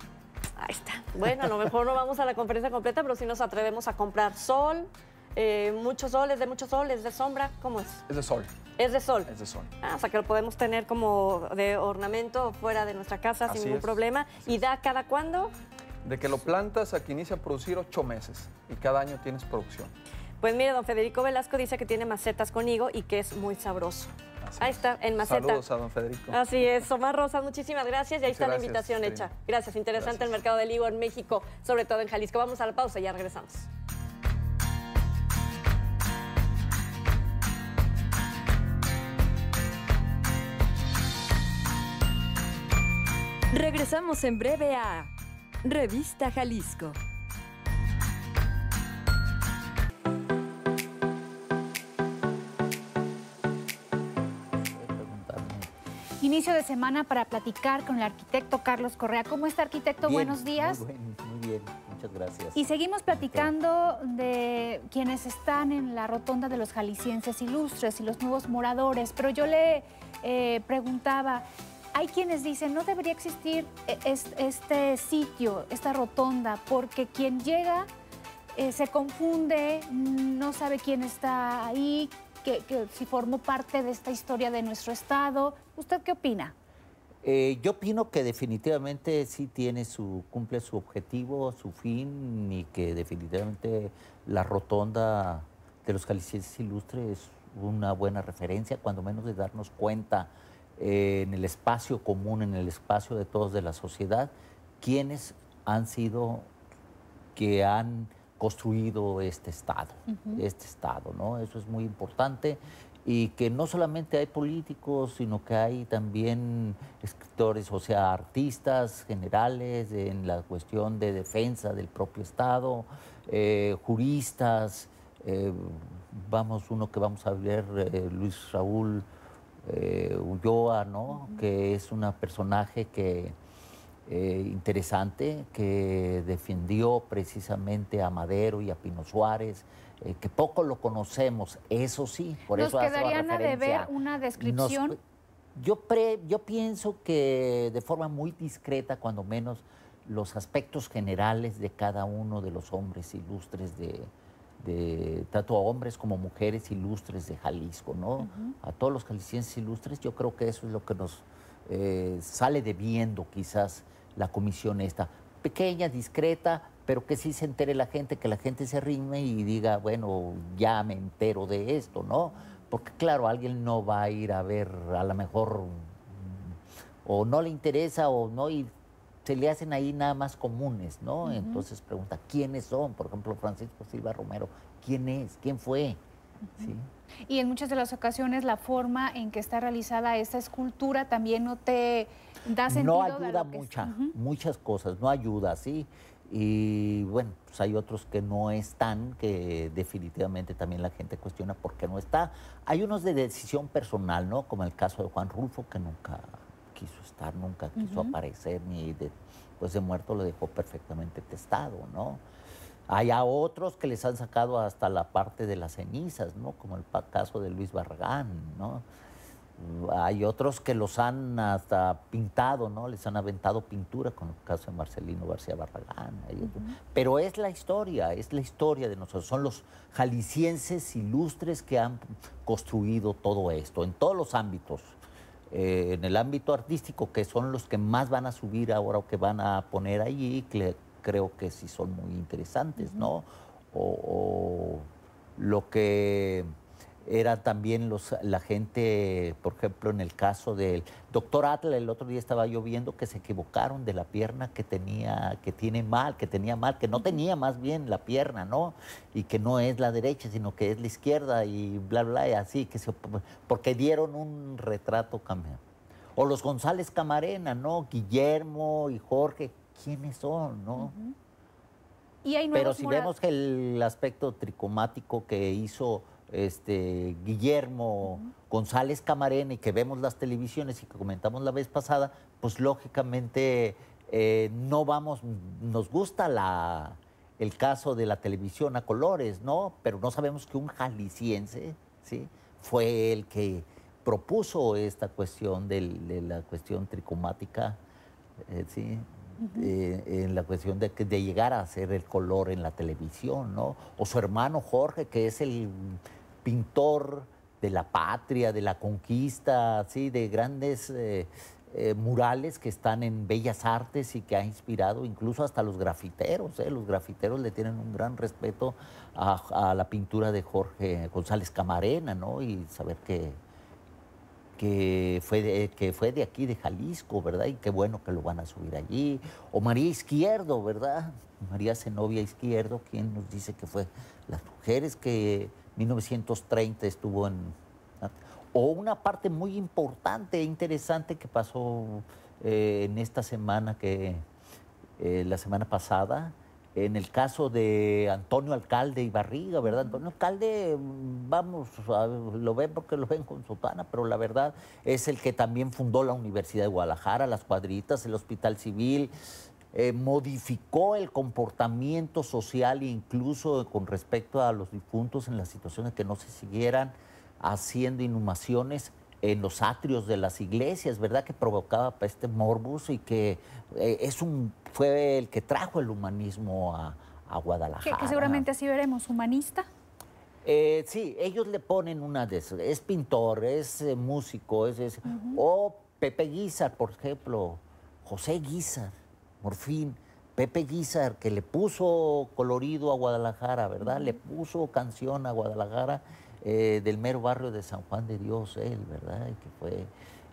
Ahí está. Bueno, a lo mejor no vamos a la conferencia completa, pero si nos atrevemos a comprar sol, eh, muchos soles, de muchos soles, de sombra, ¿cómo es? Es de sol. Es de sol. Es de sol. Ah, o sea que lo podemos tener como de ornamento fuera de nuestra casa sin ningún problema. ¿Y da cada cuándo? de que lo plantas a que inicia a producir ocho meses y cada año tienes producción. Pues mire, don Federico Velasco dice que tiene macetas con higo y que es muy sabroso. Ahí está, en maceta. Saludos a don Federico. Así es, Omar Rosas, muchísimas gracias. Y ahí está la invitación hecha. Gracias, interesante el mercado del higo en México, sobre todo en Jalisco. Vamos a la pausa y ya regresamos. Regresamos en breve a Revista Jalisco. Inicio de semana para platicar con el arquitecto Carlos Correa. ¿Cómo está, arquitecto? Buenos días. Muy, bien, muchas gracias. Y seguimos platicando de quienes están en la rotonda de los jaliscienses ilustres y los nuevos moradores, pero yo le eh, preguntaba, hay quienes dicen, no debería existir e-, este sitio, esta rotonda, porque quien llega eh, se confunde, no sabe quién está ahí, que, si formó parte de esta historia de nuestro Estado. ¿Usted qué opina? Eh, yo opino que definitivamente sí tiene su, cumple su objetivo, su fin, y que definitivamente la rotonda de los calicienses ilustres es una buena referencia, cuando menos de darnos cuenta eh, en el espacio común, en el espacio de todos de la sociedad, quienes han sido que han construido este Estado, este Estado, ¿no? Eso es muy importante y que no solamente hay políticos, sino que hay también escritores, o sea, artistas generales en la cuestión de defensa del propio Estado, eh, juristas, eh, vamos, uno que vamos a ver, Luis Raúl eh, Ulloa, ¿no? que es un personaje que, eh, interesante, que defendió precisamente a Madero y a Pino Suárez, eh, que poco lo conocemos, eso sí, por Nos eso quedarían a deber una descripción. yo, yo pienso que de forma muy discreta, cuando menos, los aspectos generales de cada uno de los hombres ilustres de, de tanto a hombres como mujeres ilustres de Jalisco, ¿no? A todos los jaliscienses ilustres, yo creo que eso es lo que nos eh, sale debiendo quizás la comisión esta. Pequeña, discreta, pero que sí se entere la gente, que la gente se rime y diga, bueno, ya me entero de esto, ¿no? Porque claro, alguien no va a ir a ver a lo mejor mm, o no le interesa o no, y se le hacen ahí nada más comunes, ¿no? Entonces pregunta, ¿quiénes son? Por ejemplo, Francisco Silva Romero, ¿quién es? ¿Quién fue? Y en muchas de las ocasiones la forma en que está realizada esta escultura también no te da sentido. No ayuda mucha, muchas cosas, no ayuda, sí. Y bueno, pues hay otros que no están, que definitivamente también la gente cuestiona por qué no está. Hay unos de decisión personal, ¿no? Como el caso de Juan Rulfo, que nunca nunca quiso aparecer, ni después de muerto lo dejó perfectamente testado, ¿no? Hay otros que les han sacado hasta la parte de las cenizas, ¿no? Como el caso de Luis Barragán, Hay otros que los han hasta pintado, ¿no? Les han aventado pintura, con el caso de Marcelino García Barragán. Pero es la historia, es la historia de nosotros. Son los jaliscienses ilustres que han construido todo esto, en todos los ámbitos. Eh, en el ámbito artístico, que son los que más van a subir ahora o que van a poner allí, creo que sí son muy interesantes, ¿no? o, lo que era también los, la gente, por ejemplo, en el caso del doctor Atla, el otro día estaba yo viendo que se equivocaron de la pierna que tenía, que tiene mal, que tenía mal, que no tenía más bien la pierna, ¿no? Y que no es la derecha, sino que es la izquierda y bla, bla, y así, que porque dieron un retrato cambiado. O los González Camarena, ¿no? Guillermo y Jorge, ¿quiénes son, no? ¿Y Pero si vemos el aspecto tricomático que hizo este, Guillermo González Camarena y que vemos las televisiones y que comentamos la vez pasada, pues lógicamente eh, no vamos, nos gusta la, el caso de la televisión a colores, ¿no? Pero no sabemos que un jalisciense, ¿sí? Fue el que propuso esta cuestión de la cuestión tricomática, eh, ¿sí? Eh, en la cuestión de, de llegar a hacer el color en la televisión, ¿no? O su hermano Jorge, que es el pintor de la patria, de la conquista, de grandes eh, eh, murales que están en bellas artes y que ha inspirado incluso hasta los grafiteros. Eh, los grafiteros le tienen un gran respeto a, la pintura de Jorge González Camarena, ¿no? Y saber que, que, fue de, que fue de aquí, de Jalisco, ¿verdad? Y qué bueno que lo van a subir allí. O María Izquierdo, ¿verdad? María Zenobia Izquierdo, quien nos dice que fue las mujeres que 1930 estuvo en... O una parte muy importante e interesante que pasó eh, en esta semana, que eh, la semana pasada, en el caso de Antonio Alcalde y Barriga, ¿verdad? Antonio Alcalde, mm, vamos, lo ven porque lo ven con sotana, pero la verdad es el que también fundó la Universidad de Guadalajara, las cuadritas, el Hospital Civil, eh, modificó el comportamiento social incluso con respecto a los difuntos en las situaciones que no se siguieran haciendo inhumaciones en los atrios de las iglesias, ¿verdad? Que provocaba pues, este morbus y que eh, es un, fue el que trajo el humanismo a, a Guadalajara. Que, seguramente así veremos, humanista. Eh, sí, ellos le ponen una de esas. Es pintor, es músico, es, o Pepe Guizar, por ejemplo, José Guizar fin, Pepe Guizar, que le puso colorido a Guadalajara, ¿verdad? Le puso canción a Guadalajara eh, del mero barrio de San Juan de Dios, él, ¿verdad? Y que fue.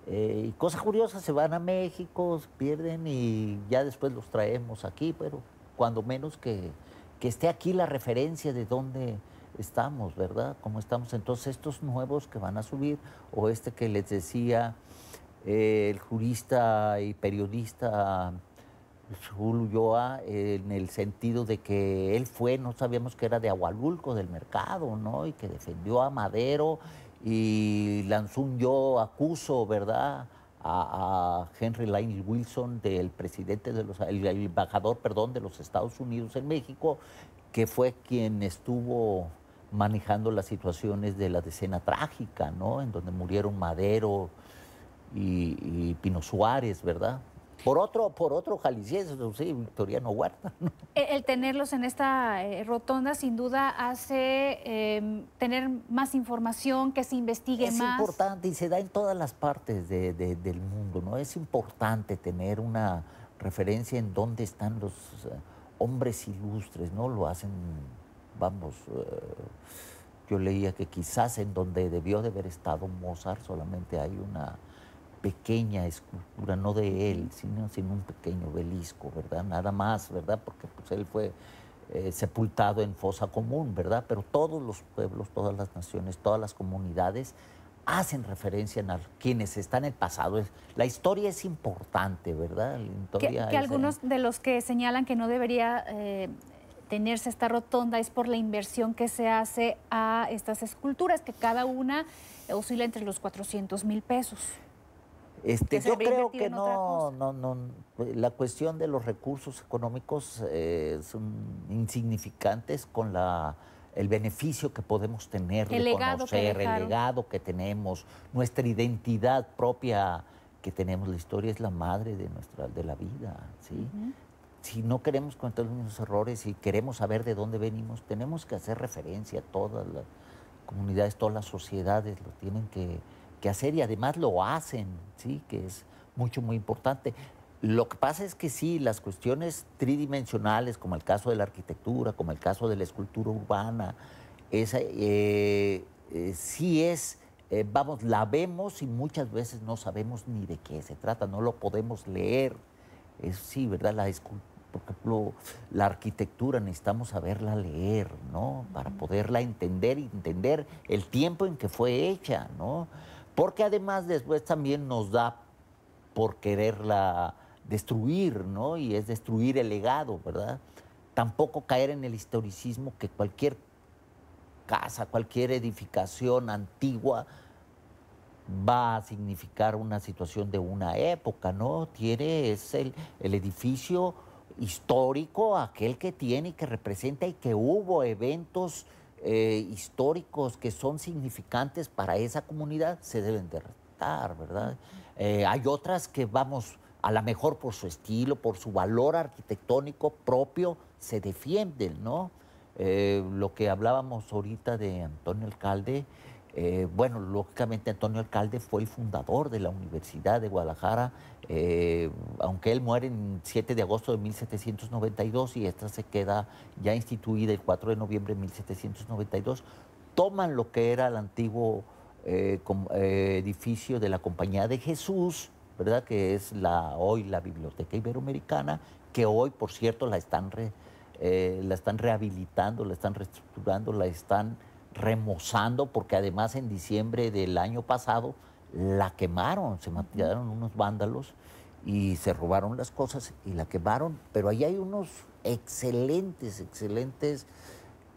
Eh, y cosas curiosas, se van a México, pierden y ya después los traemos aquí, pero cuando menos que, que esté aquí la referencia de dónde estamos, ¿verdad? ¿Cómo estamos? Entonces estos nuevos que van a subir, o este que les decía eh, el jurista y periodista Julio en el sentido de que él fue, no sabíamos que era de Agualulco, del mercado, ¿no? Y que defendió a Madero y lanzó un yo acuso, ¿verdad? A, Henry Lane Wilson, del presidente de los, el, embajador, perdón, de los Estados Unidos en México, que fue quien estuvo manejando las situaciones de la decena trágica, ¿no? En donde murieron Madero y, y Pino Suárez, ¿verdad? por otro, por otro jalisciense, sí Victoriano Huerta. ¿no? El, el, tenerlos en esta eh, rotonda sin duda hace em, tener más información, que se investigue más. Es importante y se da en todas las partes del mundo, ¿no? Es importante tener una referencia en dónde están los eh, hombres ilustres, ¿no? Lo hacen, vamos, eh, yo leía que quizás en donde debió de haber estado Mozart solamente hay una pequeña escultura, no de él, sino, sino un pequeño obelisco, ¿verdad? Nada más, ¿verdad? Porque pues, él fue eh, sepultado en fosa común, ¿verdad? Pero todos los pueblos, todas las naciones, todas las comunidades hacen referencia a quienes están en el pasado. La historia es importante, ¿verdad? que, algunos de los que señalan que no debería eh, tenerse esta rotonda es por la inversión que se hace a estas esculturas, que cada una oscila entre los 400 mil pesos. Este, yo creo que no, no, no, la cuestión de los recursos económicos eh, son insignificantes con la el beneficio que podemos tener el de conocer, el legado que tenemos, nuestra identidad propia que tenemos. La historia es la madre de nuestra, de la vida, ¿sí? Si no queremos cometer los mismos errores y queremos saber de dónde venimos, tenemos que hacer referencia a todas las comunidades, todas las sociedades lo tienen que que hacer y además lo hacen, ¿sí? que es mucho, muy importante. Lo que pasa es que sí, las cuestiones tridimensionales, como el caso de la arquitectura, como el caso de la escultura urbana, esa, eh, eh, sí es, eh, vamos, la vemos y muchas veces no sabemos ni de qué se trata, no lo podemos leer. Es, sí, ¿verdad? La por ejemplo, la arquitectura necesitamos saberla leer, ¿no? Para poderla entender, entender el tiempo en que fue hecha, ¿no? porque además después también nos da por quererla destruir, ¿no? Y es destruir el legado, ¿verdad? Tampoco caer en el historicismo que cualquier casa, cualquier edificación antigua va a significar una situación de una época, ¿no? Tiene, es el, el edificio histórico, aquel que tiene y que representa y que hubo eventos eh, históricos que son significantes para esa comunidad se deben de ¿verdad? Eh, hay otras que vamos, a lo mejor por su estilo, por su valor arquitectónico propio, se defienden, ¿no? Eh, lo que hablábamos ahorita de Antonio Alcalde, eh, bueno, lógicamente Antonio Alcalde fue el fundador de la Universidad de Guadalajara, eh, aunque él muere en 7 de agosto de 1792 y esta se queda ya instituida el 4 de noviembre de 1792, toman lo que era el antiguo eh, edificio de la Compañía de Jesús, ¿verdad? que es la, hoy la Biblioteca Iberoamericana, que hoy, por cierto, la están, la están rehabilitando, la están reestructurando, la están remozando, porque además en diciembre del año pasado la quemaron, se mataron unos vándalos y se robaron las cosas y la quemaron, pero ahí hay unos excelentes, excelentes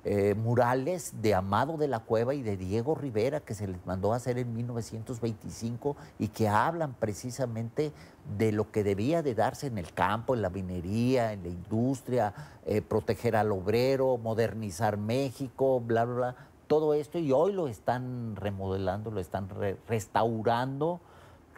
eh, murales de Amado de la Cueva y de Diego Rivera que se les mandó a hacer en 1925 y que hablan precisamente de lo que debía de darse en el campo, en la minería, en la industria, eh, proteger al obrero, modernizar México, bla, bla, bla todo esto y hoy lo están remodelando, lo están restaurando,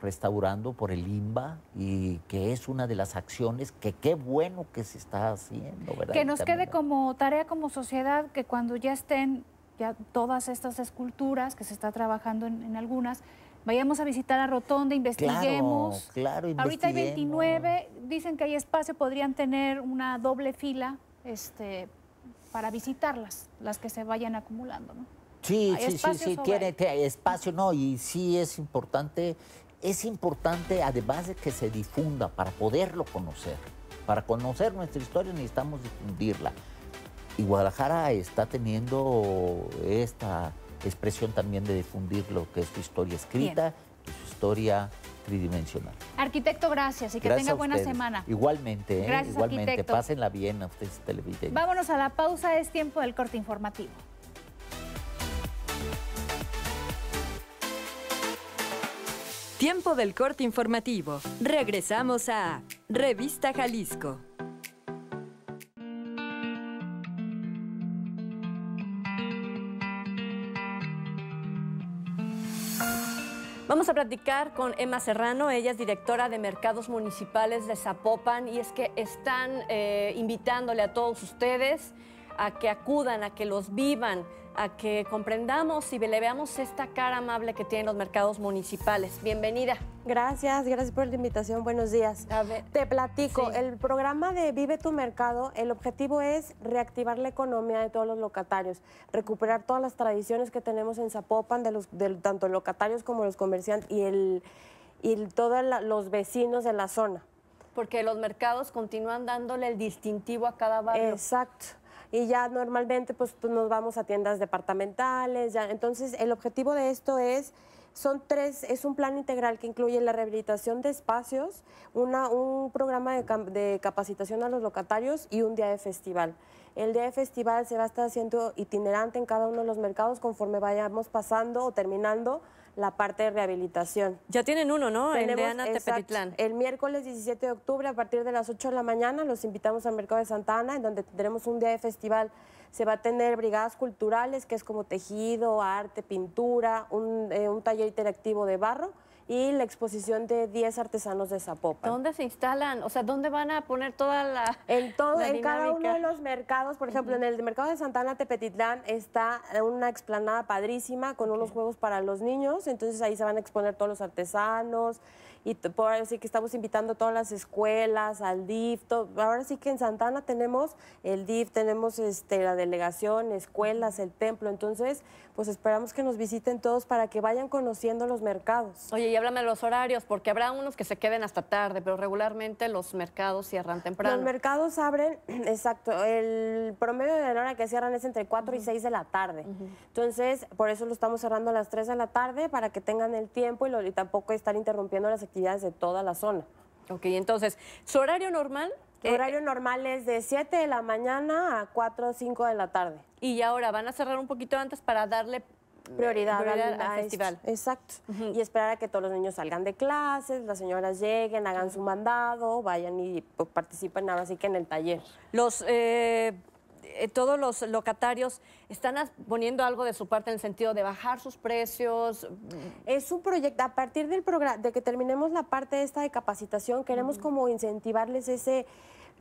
restaurando por el IMBA y que es una de las acciones que qué bueno que se está haciendo, ¿verdad? Que nos quede como tarea como sociedad que cuando ya estén ya todas estas esculturas que se está trabajando en, algunas, vayamos a visitar a Rotonda, investiguemos. Claro, claro Ahorita hay 29, dicen que hay espacio, podrían tener una doble fila este, para visitarlas, las que se vayan acumulando, ¿no? Sí, sí, sí, sí, tiene, espacio, no, y sí es importante, es importante además de que se difunda para poderlo conocer. Para conocer nuestra historia necesitamos difundirla. Y Guadalajara está teniendo esta expresión también de difundir lo que es su historia escrita, su historia tridimensional. Arquitecto, gracias y que tenga buena semana. Igualmente, ¿eh? gracias, igualmente. pasen Pásenla bien a ustedes televidentes. Vámonos a la pausa, es tiempo del corte informativo. Tiempo del corte informativo. Regresamos a Revista Jalisco. Vamos a platicar con Emma Serrano, ella es directora de Mercados Municipales de Zapopan y es que están eh, invitándole a todos ustedes a que acudan, a que los vivan a que comprendamos y le veamos esta cara amable que tienen los mercados municipales. Bienvenida. Gracias, gracias por la invitación. Buenos días. A ver, Te platico, el programa de Vive tu Mercado, el objetivo es reactivar la economía de todos los locatarios, recuperar todas las tradiciones que tenemos en Zapopan, de los, tanto locatarios como los comerciantes y, y todos los vecinos de la zona. Porque los mercados continúan dándole el distintivo a cada barrio. Exacto y ya normalmente pues, pues nos vamos a tiendas departamentales, ya. Entonces el objetivo de esto es son tres, es un plan integral que incluye la rehabilitación de espacios, una, un programa de, de, capacitación a los locatarios y un día de festival. El día de festival se va a estar haciendo itinerante en cada uno de los mercados conforme vayamos pasando o terminando la parte de rehabilitación. Ya tienen uno, ¿no? el de El miércoles 17 de octubre a partir de las 8 de la mañana los invitamos al Mercado de Santa Ana, en donde tendremos un día de festival. Se va a tener brigadas culturales, que es como tejido, arte, pintura, un eh, taller interactivo de barro y la exposición de 10 artesanos de Zapopan. ¿Dónde se instalan? O sea, ¿dónde van a poner toda la En todo, en cada uno de los mercados, por ejemplo, en el mercado de Santana Tepetitlán está una explanada padrísima con unos juegos para los niños, entonces ahí se van a exponer todos los artesanos y por sí que estamos invitando a todas las escuelas, al DIF, ahora sí que en Santana tenemos el DIF, tenemos este, la delegación, escuelas, el templo, entonces pues esperamos que nos visiten todos para que vayan conociendo los mercados. Oye, y háblame de los horarios, porque habrá unos que se queden hasta tarde, pero regularmente los mercados cierran temprano. Los mercados abren, exacto, el promedio de la hora que cierran es entre 4 y 6 de la tarde. Entonces, por eso lo estamos cerrando a las 3 de la tarde, para que tengan el tiempo y, lo, y tampoco estar interrumpiendo las actividades de toda la zona. Ok, entonces, su horario normal el eh, eh. horario normal es de 7 de la mañana a 4 o 5 de la tarde. Y ahora van a cerrar un poquito antes para darle eh, prioridad, al, festival. Exacto. Y esperar a que todos los niños salgan de clases, las señoras lleguen, hagan su mandado, vayan y pues, participen ahora sí que en el taller. Los eh, eh, todos los locatarios están poniendo algo de su parte en el sentido de bajar sus precios. Es un proyecto, a partir del programa, de que terminemos la parte esta de capacitación, queremos como incentivarles ese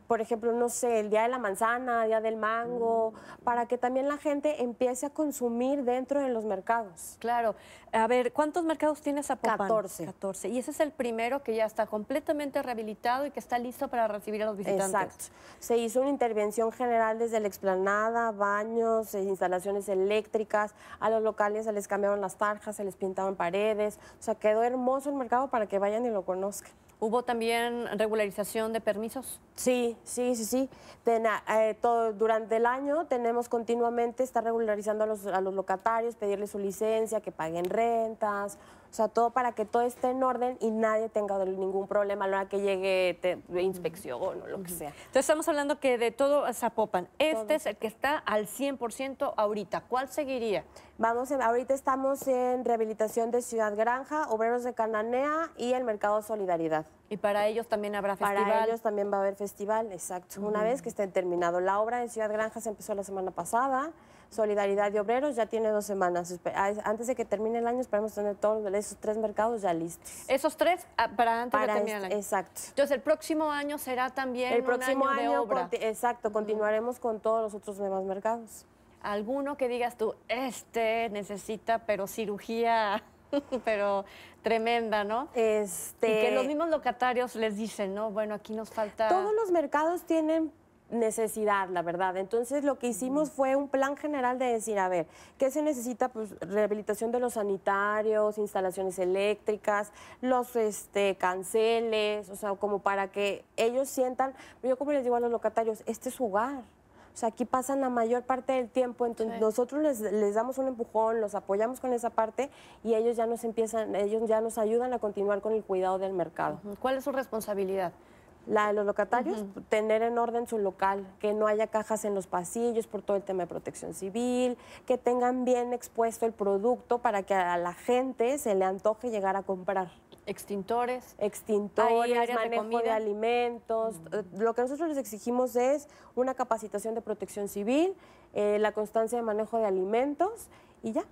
por ejemplo, no sé, el día de la manzana, día del mango, mm. para que también la gente empiece a consumir dentro de los mercados. Claro. A ver, ¿cuántos mercados tiene a 14. 14. Y ese es el primero que ya está completamente rehabilitado y que está listo para recibir a los visitantes. Exacto. Se hizo una intervención general desde la explanada, baños, eh, instalaciones eléctricas, a los locales se les cambiaron las tarjas, se les pintaban paredes, o sea, quedó hermoso el mercado para que vayan y lo conozcan. ¿Hubo también regularización de permisos? Sí, sí, sí, sí. Ah, eh, todo, durante el año tenemos continuamente estar regularizando a los, a los locatarios, pedirles su licencia, que paguen rentas, o sea, todo para que todo esté en orden y nadie tenga ningún problema a la hora que llegue inspección o lo que sea. Entonces estamos hablando que de todo Zapopan. Este es el que está al 100% ahorita. ¿Cuál seguiría? Vamos, ahorita estamos en rehabilitación de Ciudad Granja, Obreros de Cananea y el Mercado Solidaridad. Y para ellos también habrá festival. Para ellos también va a haber festival, exacto. Una vez que esté terminado. La obra en Ciudad Granja se empezó la semana pasada. Solidaridad de Obreros ya tiene dos semanas. Antes de que termine el año esperamos tener todos esos tres mercados ya listos. Esos tres ah, para antes de de terminar este, el año. Exacto. Entonces el próximo año será también el próximo un año, de obra. exacto, continuaremos con todos los otros demás mercados. ¿Alguno que digas tú, este necesita pero cirugía? pero tremenda, ¿no? Este... Y que los mismos locatarios les dicen, ¿no? Bueno, aquí nos falta... Todos los mercados tienen necesidad, la verdad. Entonces lo que hicimos fue un plan general de decir, a ver, ¿qué se necesita? Pues rehabilitación de los sanitarios, instalaciones eléctricas, los este, canceles, o sea, como para que ellos sientan, yo como les digo a los locatarios, este es su hogar. O sea, aquí pasan la mayor parte del tiempo, entonces nosotros les, les, damos un empujón, los apoyamos con esa parte y ellos ya nos empiezan, ellos ya nos ayudan a continuar con el cuidado del mercado. ¿Cuál es su responsabilidad? la de los locatarios, tener en orden su local, que no haya cajas en los pasillos por todo el tema de protección civil, que tengan bien expuesto el producto para que a la gente se le antoje llegar a comprar. Extintores. Extintores, manejo de, alimentos. Eh, lo que nosotros les exigimos es una capacitación de protección civil, eh, la constancia de manejo de alimentos y ya.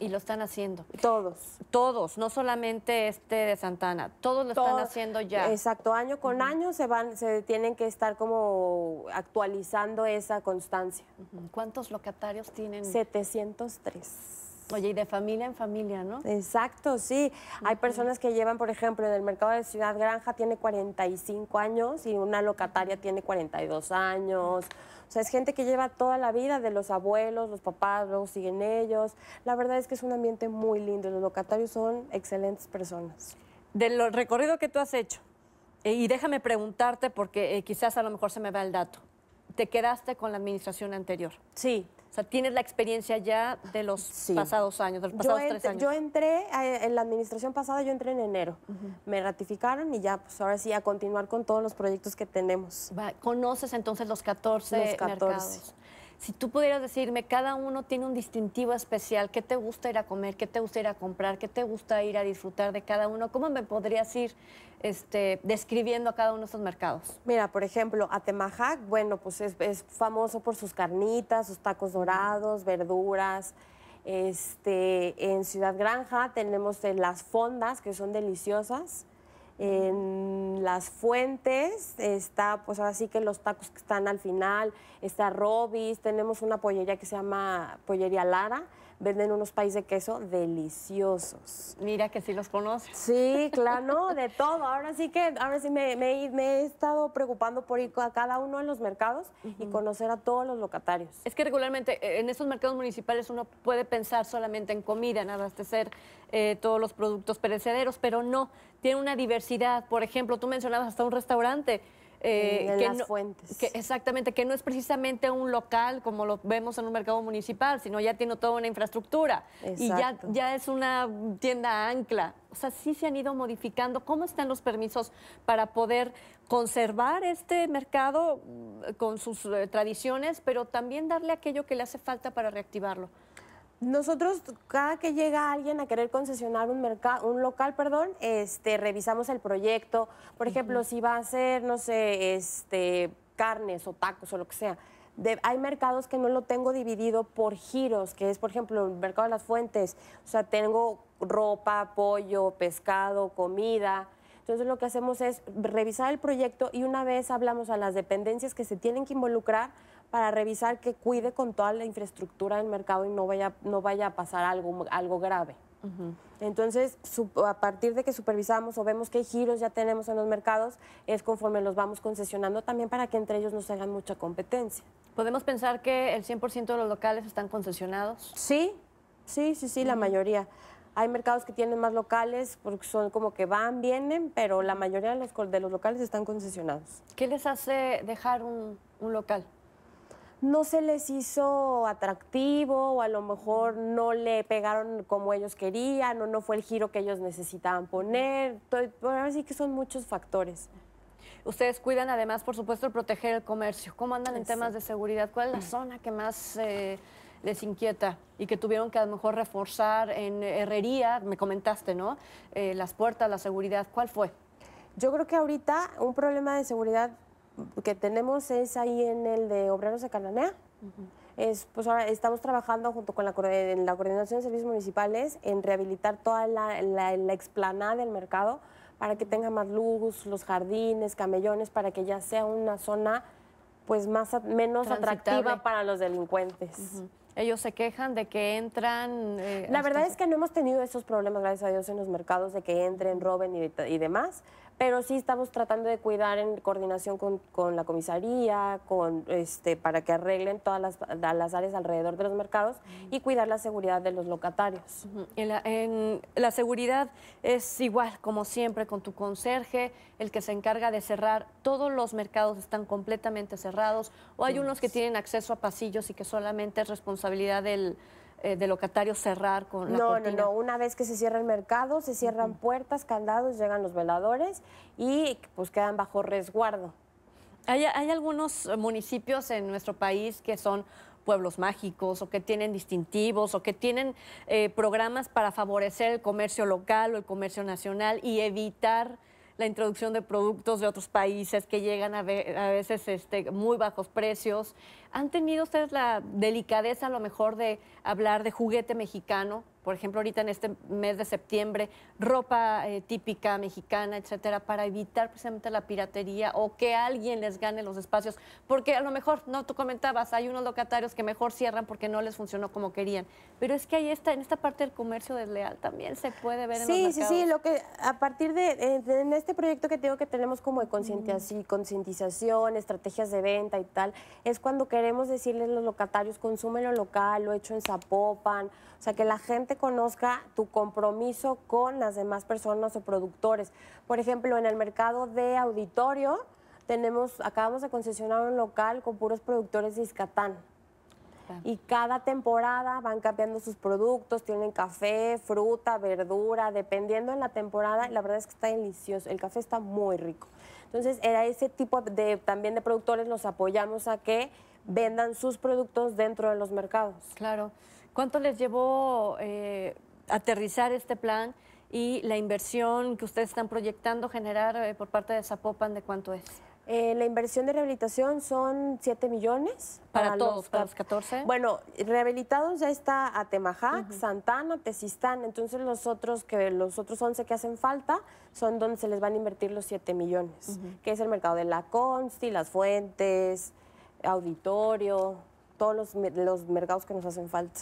Y lo están haciendo. Todos. Todos, no solamente este de Santana, todos lo están haciendo ya. Exacto, año con año se van, se tienen que estar como actualizando esa constancia. ¿Cuántos locatarios tienen? 703. Oye, y de familia en familia, ¿no? Exacto, sí. Hay personas que llevan, por ejemplo, en el mercado de Ciudad Granja tiene 45 años y una locataria tiene 42 años. O sea, es gente que lleva toda la vida de los abuelos, los papás, luego siguen ellos. La verdad es que es un ambiente muy lindo. Los locatarios son excelentes personas. Del recorrido que tú has hecho, eh, y déjame preguntarte porque eh, quizás a lo mejor se me va el dato, ¿te quedaste con la administración anterior? Sí. O sea, tienes la experiencia ya de los pasados años, de los pasados años. Yo entré, eh, en la administración pasada yo entré en enero. Me ratificaron y ya, pues ahora sí, a continuar con todos los proyectos que tenemos. ¿Conoces entonces los 14, los 14. Si tú pudieras decirme, cada uno tiene un distintivo especial, ¿qué te gusta ir a comer? ¿Qué te gusta ir a comprar? ¿Qué te gusta ir a disfrutar de cada uno? ¿Cómo me podrías ir este, describiendo a cada uno de estos mercados? Mira, por ejemplo, Atemajac, bueno, pues es, es famoso por sus carnitas, sus tacos dorados, verduras. Este, en Ciudad Granja tenemos eh, las fondas, que son deliciosas en las fuentes, está pues ahora sí que los tacos que están al final, está Robis, tenemos una pollería que se llama Pollería Lara, venden unos países de queso deliciosos. Mira que sí los conoces. Sí, claro, de todo. Ahora sí que, ahora sí me, he estado preocupando por ir a cada uno en los mercados y conocer a todos los locatarios. Es que regularmente eh, en estos mercados municipales uno puede pensar solamente en comida, en abastecer eh, todos los productos perecederos, pero no, tiene una diversidad. Por ejemplo, tú mencionabas hasta un restaurante. Eh, que fuentes. exactamente, que no es precisamente un local como lo vemos en un mercado municipal, sino ya tiene toda una infraestructura y ya, ya es una tienda ancla. O sea, sí se han ido modificando. ¿Cómo están los permisos para poder conservar este mercado mm, con sus eh, tradiciones, pero también darle aquello que le hace falta para reactivarlo? Nosotros, cada que llega alguien a querer concesionar un, mercado, un local, perdón, este, revisamos el proyecto. Por ejemplo, si va a ser, no sé, este, carnes o tacos o lo que sea. hay mercados que no lo tengo dividido por giros, que es, por ejemplo, el mercado de las fuentes. O sea, tengo ropa, pollo, pescado, comida. Entonces lo que hacemos es revisar el proyecto y una vez hablamos a las dependencias que se tienen que involucrar para revisar que cuide con toda la infraestructura del mercado y no vaya, no vaya a pasar algo, algo grave. Entonces, a partir de que supervisamos o vemos qué giros ya tenemos en los mercados, es conforme los vamos concesionando también para que entre ellos no se hagan mucha competencia. ¿Podemos pensar que el 100% de los locales están concesionados? Sí, sí, sí, sí, la mayoría. Hay mercados que tienen más locales porque son como que van, vienen, pero la mayoría de los, de los locales están concesionados. ¿Qué les hace dejar un local? no se les hizo atractivo o a lo mejor no le pegaron como ellos querían o no fue el giro que ellos necesitaban poner. Bueno, sí que son muchos factores. Ustedes cuidan además, por supuesto, proteger el comercio. ¿Cómo andan en temas de seguridad? ¿Cuál es la zona que más eh, les inquieta y que tuvieron que a lo mejor reforzar en herrería? Me comentaste, ¿no? Eh, las puertas, la seguridad. ¿Cuál fue? Yo creo que ahorita un problema de seguridad que tenemos es ahí en el de Obreros de Cananea. Es, pues ahora estamos trabajando junto con la, Coordinación de Servicios Municipales en rehabilitar toda la, explanada del mercado para que tenga más luz, los jardines, camellones, para que ya sea una zona pues más menos atractiva para los delincuentes. Ellos se quejan de que entran... Eh, la verdad es que no hemos tenido esos problemas, gracias a Dios, en los mercados de que entren, roben y, y demás pero sí estamos tratando de cuidar en coordinación con, la comisaría, con este, para que arreglen todas las, áreas alrededor de los mercados y cuidar la seguridad de los locatarios. en la, seguridad es igual, como siempre, con tu conserje, el que se encarga de cerrar. Todos los mercados están completamente cerrados o hay unos que tienen acceso a pasillos y que solamente es responsabilidad del eh, de locatarios cerrar con la No, no, no. Una vez que se cierra el mercado, se cierran puertas, candados, llegan los veladores y pues quedan bajo resguardo. Hay, algunos municipios en nuestro país que son pueblos mágicos o que tienen distintivos o que tienen eh, programas para favorecer el comercio local o el comercio nacional y evitar la introducción de productos de otros países que llegan a, a veces este, muy bajos precios. ¿Han tenido ustedes la delicadeza a lo mejor de hablar de juguete mexicano? por ejemplo, ahorita en este mes de septiembre, ropa eh, típica mexicana, etcétera, para evitar precisamente la piratería o que alguien les gane los espacios, porque a lo mejor, no, tú comentabas, hay unos locatarios que mejor cierran porque no les funcionó como querían, pero es que ahí está, en esta parte del comercio desleal también se puede ver en sí, los Sí, sí, sí, lo que a partir de, en este proyecto que tengo que tenemos como de concientización, estrategias de venta y tal, es cuando queremos decirles a los locatarios, consumen lo local, lo hecho en Zapopan, o sea, que la gente conozca tu compromiso con las demás personas o productores. Por ejemplo, en el mercado de auditorio tenemos, acabamos de concesionar un local con puros productores de Iscatán. Y cada temporada van cambiando sus productos, tienen café, fruta, verdura, dependiendo en la temporada. La verdad es que está delicioso, el café está muy rico. Entonces, era ese tipo de, también de productores los apoyamos a que vendan sus productos dentro de los mercados. Claro. ¿Cuánto les llevó eh, aterrizar este plan y la inversión que ustedes están proyectando generar eh, por parte de Zapopan, de cuánto es? Eh, la inversión de rehabilitación son 7 millones. ¿Para, todos? Los, ¿Para los 14? Bueno, rehabilitados ya está Atemajac, Santana, Tezistán. Entonces los otros, que, los otros 11 que hacen falta son donde se les van a invertir los 7 millones, que es el mercado de la Consti, las fuentes, auditorio, todos los mercados que nos hacen falta.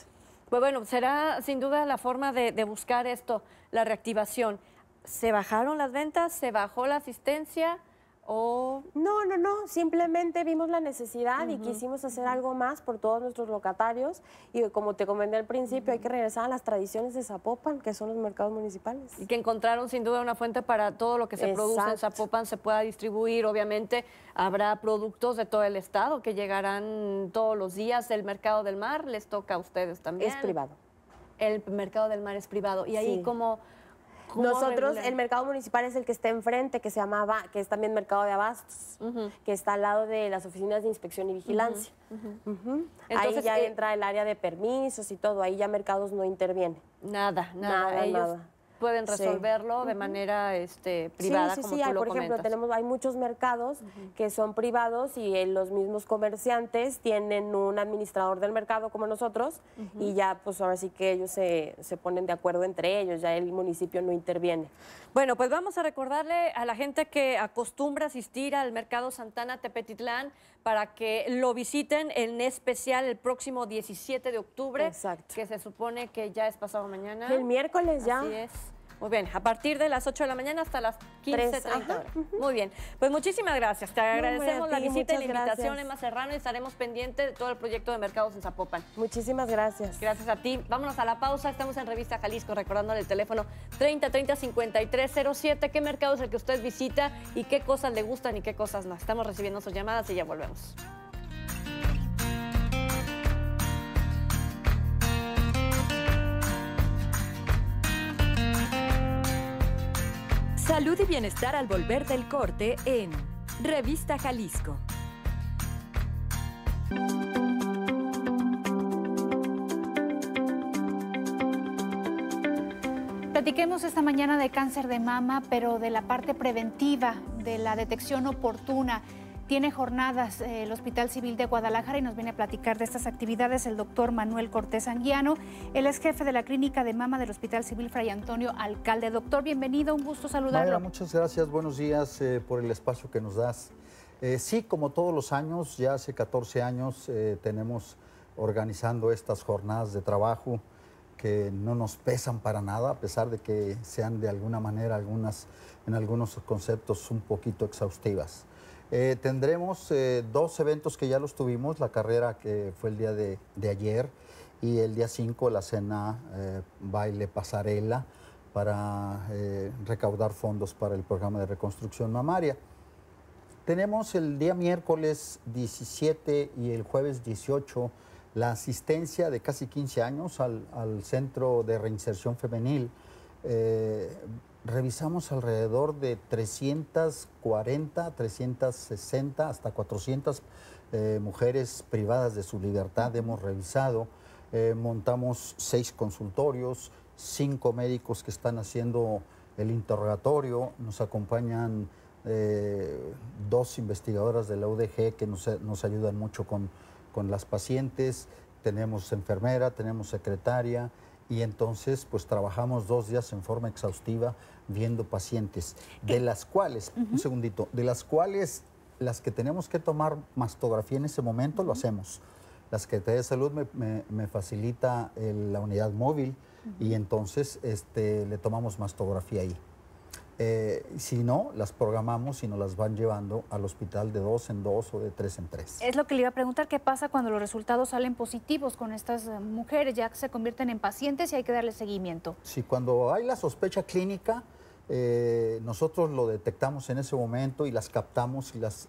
Pues bueno, será sin duda la forma de, de buscar esto, la reactivación. ¿Se bajaron las ventas? ¿Se bajó la asistencia? no, no, no, simplemente vimos la necesidad y quisimos hacer algo más por todos nuestros locatarios y como te comenté al principio, hay que regresar a las tradiciones de Zapopan, que son los mercados municipales. Y que encontraron sin duda una fuente para todo lo que se produce en Zapopan se pueda distribuir, obviamente habrá productos de todo el estado que llegarán todos los días El mercado del mar, les toca a ustedes también. Es privado. El mercado del mar es privado y ahí como nosotros, el mercado municipal es el que está enfrente, que se llama, que es también mercado de abastos, que está al lado de las oficinas de inspección y vigilancia. ahí ya eh, entra el área de permisos y todo, ahí ya mercados no interviene. Nada, nada. nada pueden resolverlo de manera este, privada. como sí. por ejemplo, tenemos, hay muchos mercados que son privados y eh, los mismos comerciantes tienen un administrador del mercado como nosotros y ya pues ahora sí que ellos se, se ponen de acuerdo entre ellos, ya el municipio no interviene. Bueno, pues vamos a recordarle a la gente que acostumbra asistir al Mercado Santana Tepetitlán para que lo visiten en especial el próximo 17 de octubre, que se supone que ya es pasado mañana. El miércoles ya. Así es. Muy bien, a partir de las 8 de la mañana hasta las 15.30 Muy bien, pues muchísimas gracias. Te agradecemos la visita y la invitación, Emma Serrano, y estaremos pendientes de todo el proyecto de mercados en Zapopan. Muchísimas gracias. Gracias a ti. Vámonos a la pausa. Estamos en Revista Jalisco, recordándole el teléfono 30 30 ¿Qué mercado es el que usted visita y qué cosas le gustan y qué cosas no? Estamos recibiendo sus llamadas y ya volvemos. Salud y bienestar al volver del corte en Revista Jalisco. Platiquemos esta mañana de cáncer de mama, pero de la parte preventiva, de la detección oportuna tiene jornadas eh, el Hospital Civil de Guadalajara y nos viene a platicar de estas actividades el doctor Manuel Cortés Anguiano. Él es jefe de la clínica de mama del Hospital Civil Fray Antonio Alcalde. Doctor, bienvenido, un gusto saludarlo. muchas gracias, buenos días eh, por el espacio que nos das. Eh, sí, como todos los años, ya hace 14 años tenemos organizando estas jornadas de trabajo que no nos pesan para nada, a pesar de que sean de alguna manera algunas, en algunos conceptos un poquito exhaustivas. Eh, tendremos eh, dos eventos que ya los tuvimos, la carrera que fue el día de, ayer y el día 5 la cena eh, baile pasarela para recaudar fondos para el programa de reconstrucción mamaria. Tenemos el día miércoles 17 y el jueves 18 la asistencia de casi 15 años al, al Centro de Reinserción Femenil revisamos alrededor de 340, 360, hasta 400 eh, mujeres privadas de su libertad hemos revisado. Eh, montamos seis consultorios, cinco médicos que están haciendo el interrogatorio, nos acompañan eh, dos investigadoras de la UDG que nos, ayudan mucho con las pacientes, tenemos enfermera, tenemos secretaria, y entonces pues trabajamos dos días en forma exhaustiva viendo pacientes, de eh. las cuales, un segundito, de las cuales las que tenemos que tomar mastografía en ese momento lo hacemos. La Secretaría de Salud me, facilita la unidad móvil y entonces este, le tomamos mastografía ahí. Eh, si no, las programamos y nos las van llevando al hospital de dos en dos o de tres en tres. Es lo que le iba a preguntar, ¿qué pasa cuando los resultados salen positivos con estas eh, mujeres? Ya que se convierten en pacientes y hay que darle seguimiento. Sí, cuando hay la sospecha clínica, eh, nosotros lo detectamos en ese momento y las captamos y las,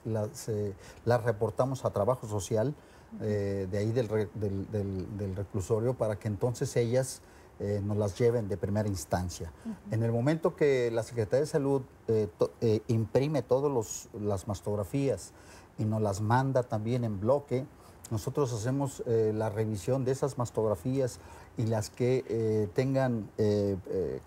reportamos a trabajo social de ahí del, del reclusorio para que entonces ellas eh, nos las lleven de primera instancia. En el momento que la Secretaría de Salud eh, eh, imprime todas las mastografías y nos las manda también en bloque, nosotros hacemos la revisión de esas mastografías y las que tengan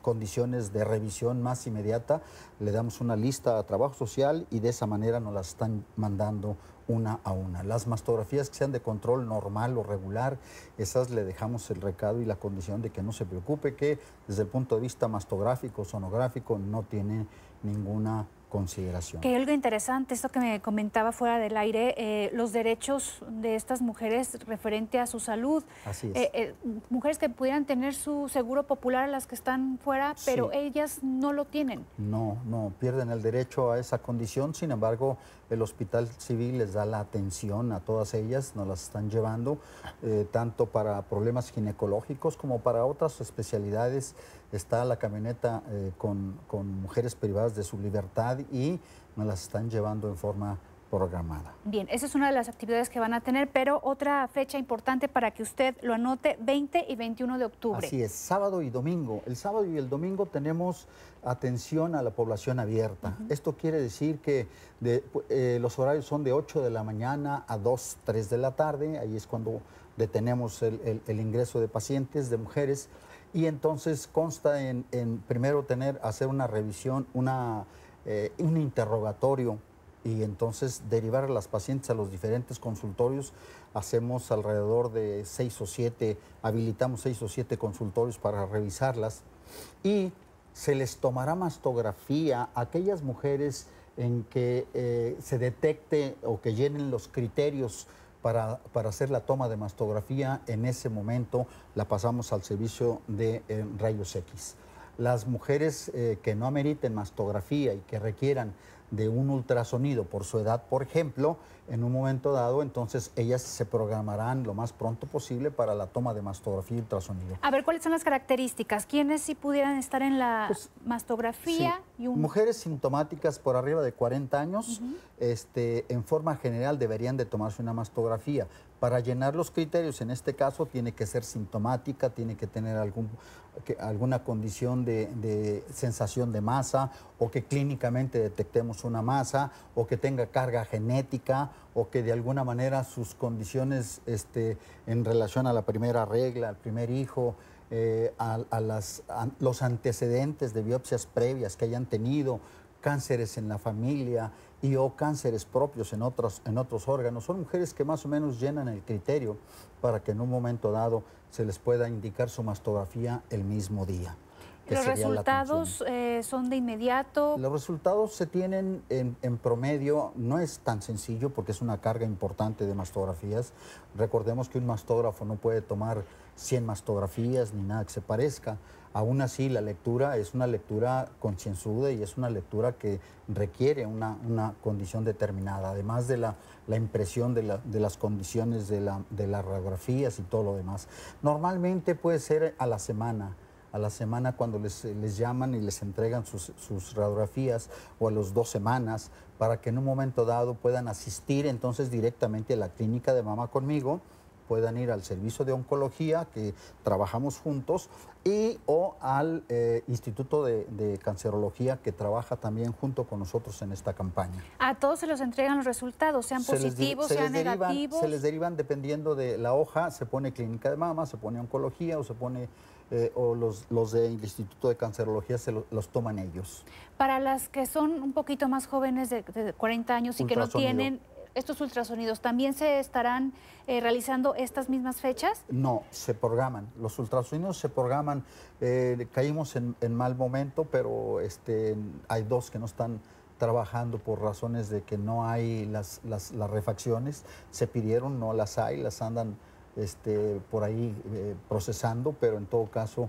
condiciones de revisión más inmediata, le damos una lista a trabajo social y de esa manera nos las están mandando una a una. Las mastografías que sean de control normal o regular, esas le dejamos el recado y la condición de que no se preocupe, que desde el punto de vista mastográfico, sonográfico, no tiene ninguna consideración. Que algo interesante, esto que me comentaba fuera del aire, eh, los derechos de estas mujeres referente a su salud. Así eh, eh, mujeres que pudieran tener su seguro popular las que están fuera, pero ellas no lo tienen. No, no, pierden el derecho a esa condición, sin embargo, el hospital civil les da la atención a todas ellas, nos las están llevando, eh, tanto para problemas ginecológicos como para otras especialidades. Está la camioneta eh, con mujeres privadas de su libertad y nos las están llevando en forma Bien, esa es una de las actividades que van a tener, pero otra fecha importante para que usted lo anote, 20 y 21 de octubre. Así es, sábado y domingo. El sábado y el domingo tenemos atención a la población abierta. Esto quiere decir que eh, los horarios son de 8 de la mañana a 2, 3 de la tarde, ahí es cuando detenemos el, ingreso de pacientes, de mujeres, y entonces consta en, primero tener, hacer una revisión, una, eh, un interrogatorio y entonces derivar a las pacientes a los diferentes consultorios. Hacemos alrededor de seis o siete, habilitamos seis o siete consultorios para revisarlas y se les tomará mastografía a aquellas mujeres en que eh, se detecte o que llenen los criterios para, para, hacer la toma de mastografía. En ese momento la pasamos al servicio de eh, rayos X. Las mujeres eh, que no ameriten mastografía y que requieran de un ultrasonido por su edad, por ejemplo, en un momento dado, entonces ellas se programarán lo más pronto posible para la toma de mastografía y ultrasonido. A ver, ¿cuáles son las características? ¿Quiénes sí pudieran estar en la pues, mastografía? Y un... Mujeres sintomáticas por arriba de 40 años, este, en forma general deberían de tomarse una mastografía. Para llenar los criterios, en este caso, tiene que ser sintomática, tiene que tener alguna condición de, sensación de masa o que clínicamente detectemos una masa o que tenga carga genética o que de alguna manera sus condiciones este, en relación a la primera regla, al primer hijo, eh, a, las, a los antecedentes de biopsias previas que hayan tenido, cánceres en la familia, y o cánceres propios en otros, en otros órganos. Son mujeres que más o menos llenan el criterio para que en un momento dado se les pueda indicar su mastografía el mismo día. ¿Los resultados eh, son de inmediato? Los resultados se tienen en, en, promedio, no es tan sencillo porque es una carga importante de mastografías. Recordemos que un mastógrafo no puede tomar 100 mastografías ni nada que se parezca. Aún así, la lectura es una lectura concienzuda y es una lectura que requiere una, condición determinada, además de la, impresión de, las condiciones de, las radiografías y todo lo demás. Normalmente puede ser a la semana a la semana cuando les, llaman y les entregan sus, radiografías o a las dos semanas para que en un momento dado puedan asistir entonces directamente a la clínica de mamá conmigo puedan ir al servicio de oncología que trabajamos juntos y o al eh, Instituto de, de, Cancerología que trabaja también junto con nosotros en esta campaña. A todos se los entregan los resultados, sean positivos, sean negativos. se les derivan dependiendo de la hoja, se pone clínica de mama, se pone oncología o se pone... Eh, o los, los del Instituto de Cancerología se los toman ellos. Para las que son un poquito más jóvenes de, de 40 años y que no tienen estos ultrasonidos también se estarán eh, realizando estas mismas fechas? No, se programan. Los ultrasonidos se programan. Eh, caímos en, mal momento, pero este, hay dos que no están trabajando por razones de que no hay las, refacciones. Se pidieron, no las hay, las andan este, por ahí eh, procesando, pero en todo caso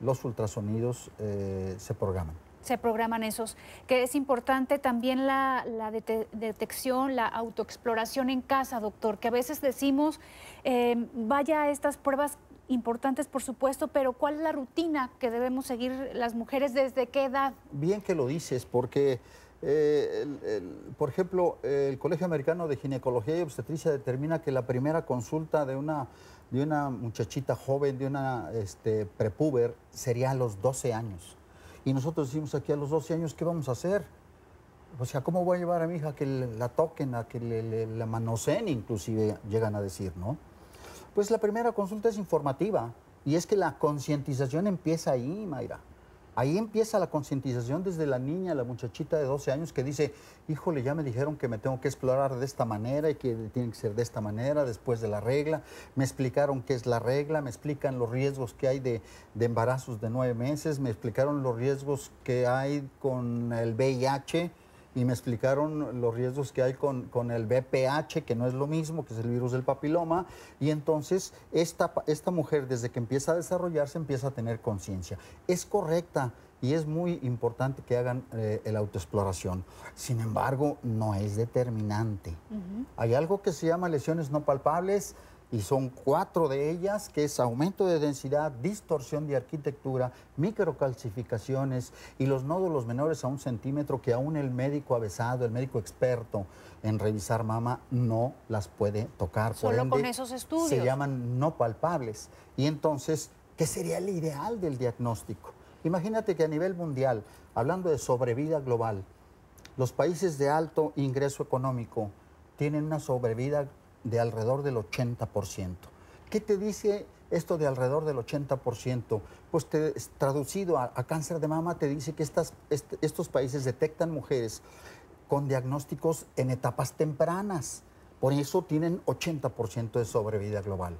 los ultrasonidos se programan se programan esos, que es importante también la, detección, la autoexploración en casa, doctor, que a veces decimos, em, vaya a estas pruebas importantes, por supuesto, pero ¿cuál es la rutina que debemos seguir las mujeres desde qué edad? Bien que lo dices, porque, eh, por ejemplo, el Colegio Americano de Ginecología y Obstetricia determina que la primera consulta de una, de una muchachita joven, de una este, prepuber, sería a los 12 años. Y nosotros decimos aquí a los 12 años, ¿qué vamos a hacer? O sea, ¿cómo voy a llevar a mi hija a que la toquen, a que la manoseen, inclusive llegan a decir, ¿no? Pues la primera consulta es informativa y es que la concientización empieza ahí, Mayra. Ahí empieza la concientización desde la niña, la muchachita de 12 años que dice, híjole, ya me dijeron que me tengo que explorar de esta manera y que tiene que ser de esta manera después de la regla, me explicaron qué es la regla, me explican los riesgos que hay de, embarazos de nueve meses, me explicaron los riesgos que hay con el VIH, y me explicaron los riesgos que hay con, el BPH, que no es lo mismo, que es el virus del papiloma, y entonces esta, esta mujer desde que empieza a desarrollarse empieza a tener conciencia. Es correcta y es muy importante que hagan eh, la autoexploración. Sin embargo, no es determinante. Hay algo que se llama lesiones no palpables y son cuatro de ellas, que es aumento de densidad, distorsión de arquitectura, microcalcificaciones y los nódulos menores a un centímetro que aún el médico avesado, el médico experto en revisar mama no las puede tocar. Solo con esos estudios. Se llaman no palpables. Y entonces, ¿qué sería el ideal del diagnóstico? Imagínate que a nivel mundial, hablando de sobrevida global, los países de alto ingreso económico tienen una sobrevida global de alrededor del 80%. ¿Qué te dice esto de alrededor del 80%? Pues te, traducido a, cáncer de mama te dice que estos países detectan mujeres con diagnósticos en etapas tempranas. Por eso tienen 80% de sobrevida global.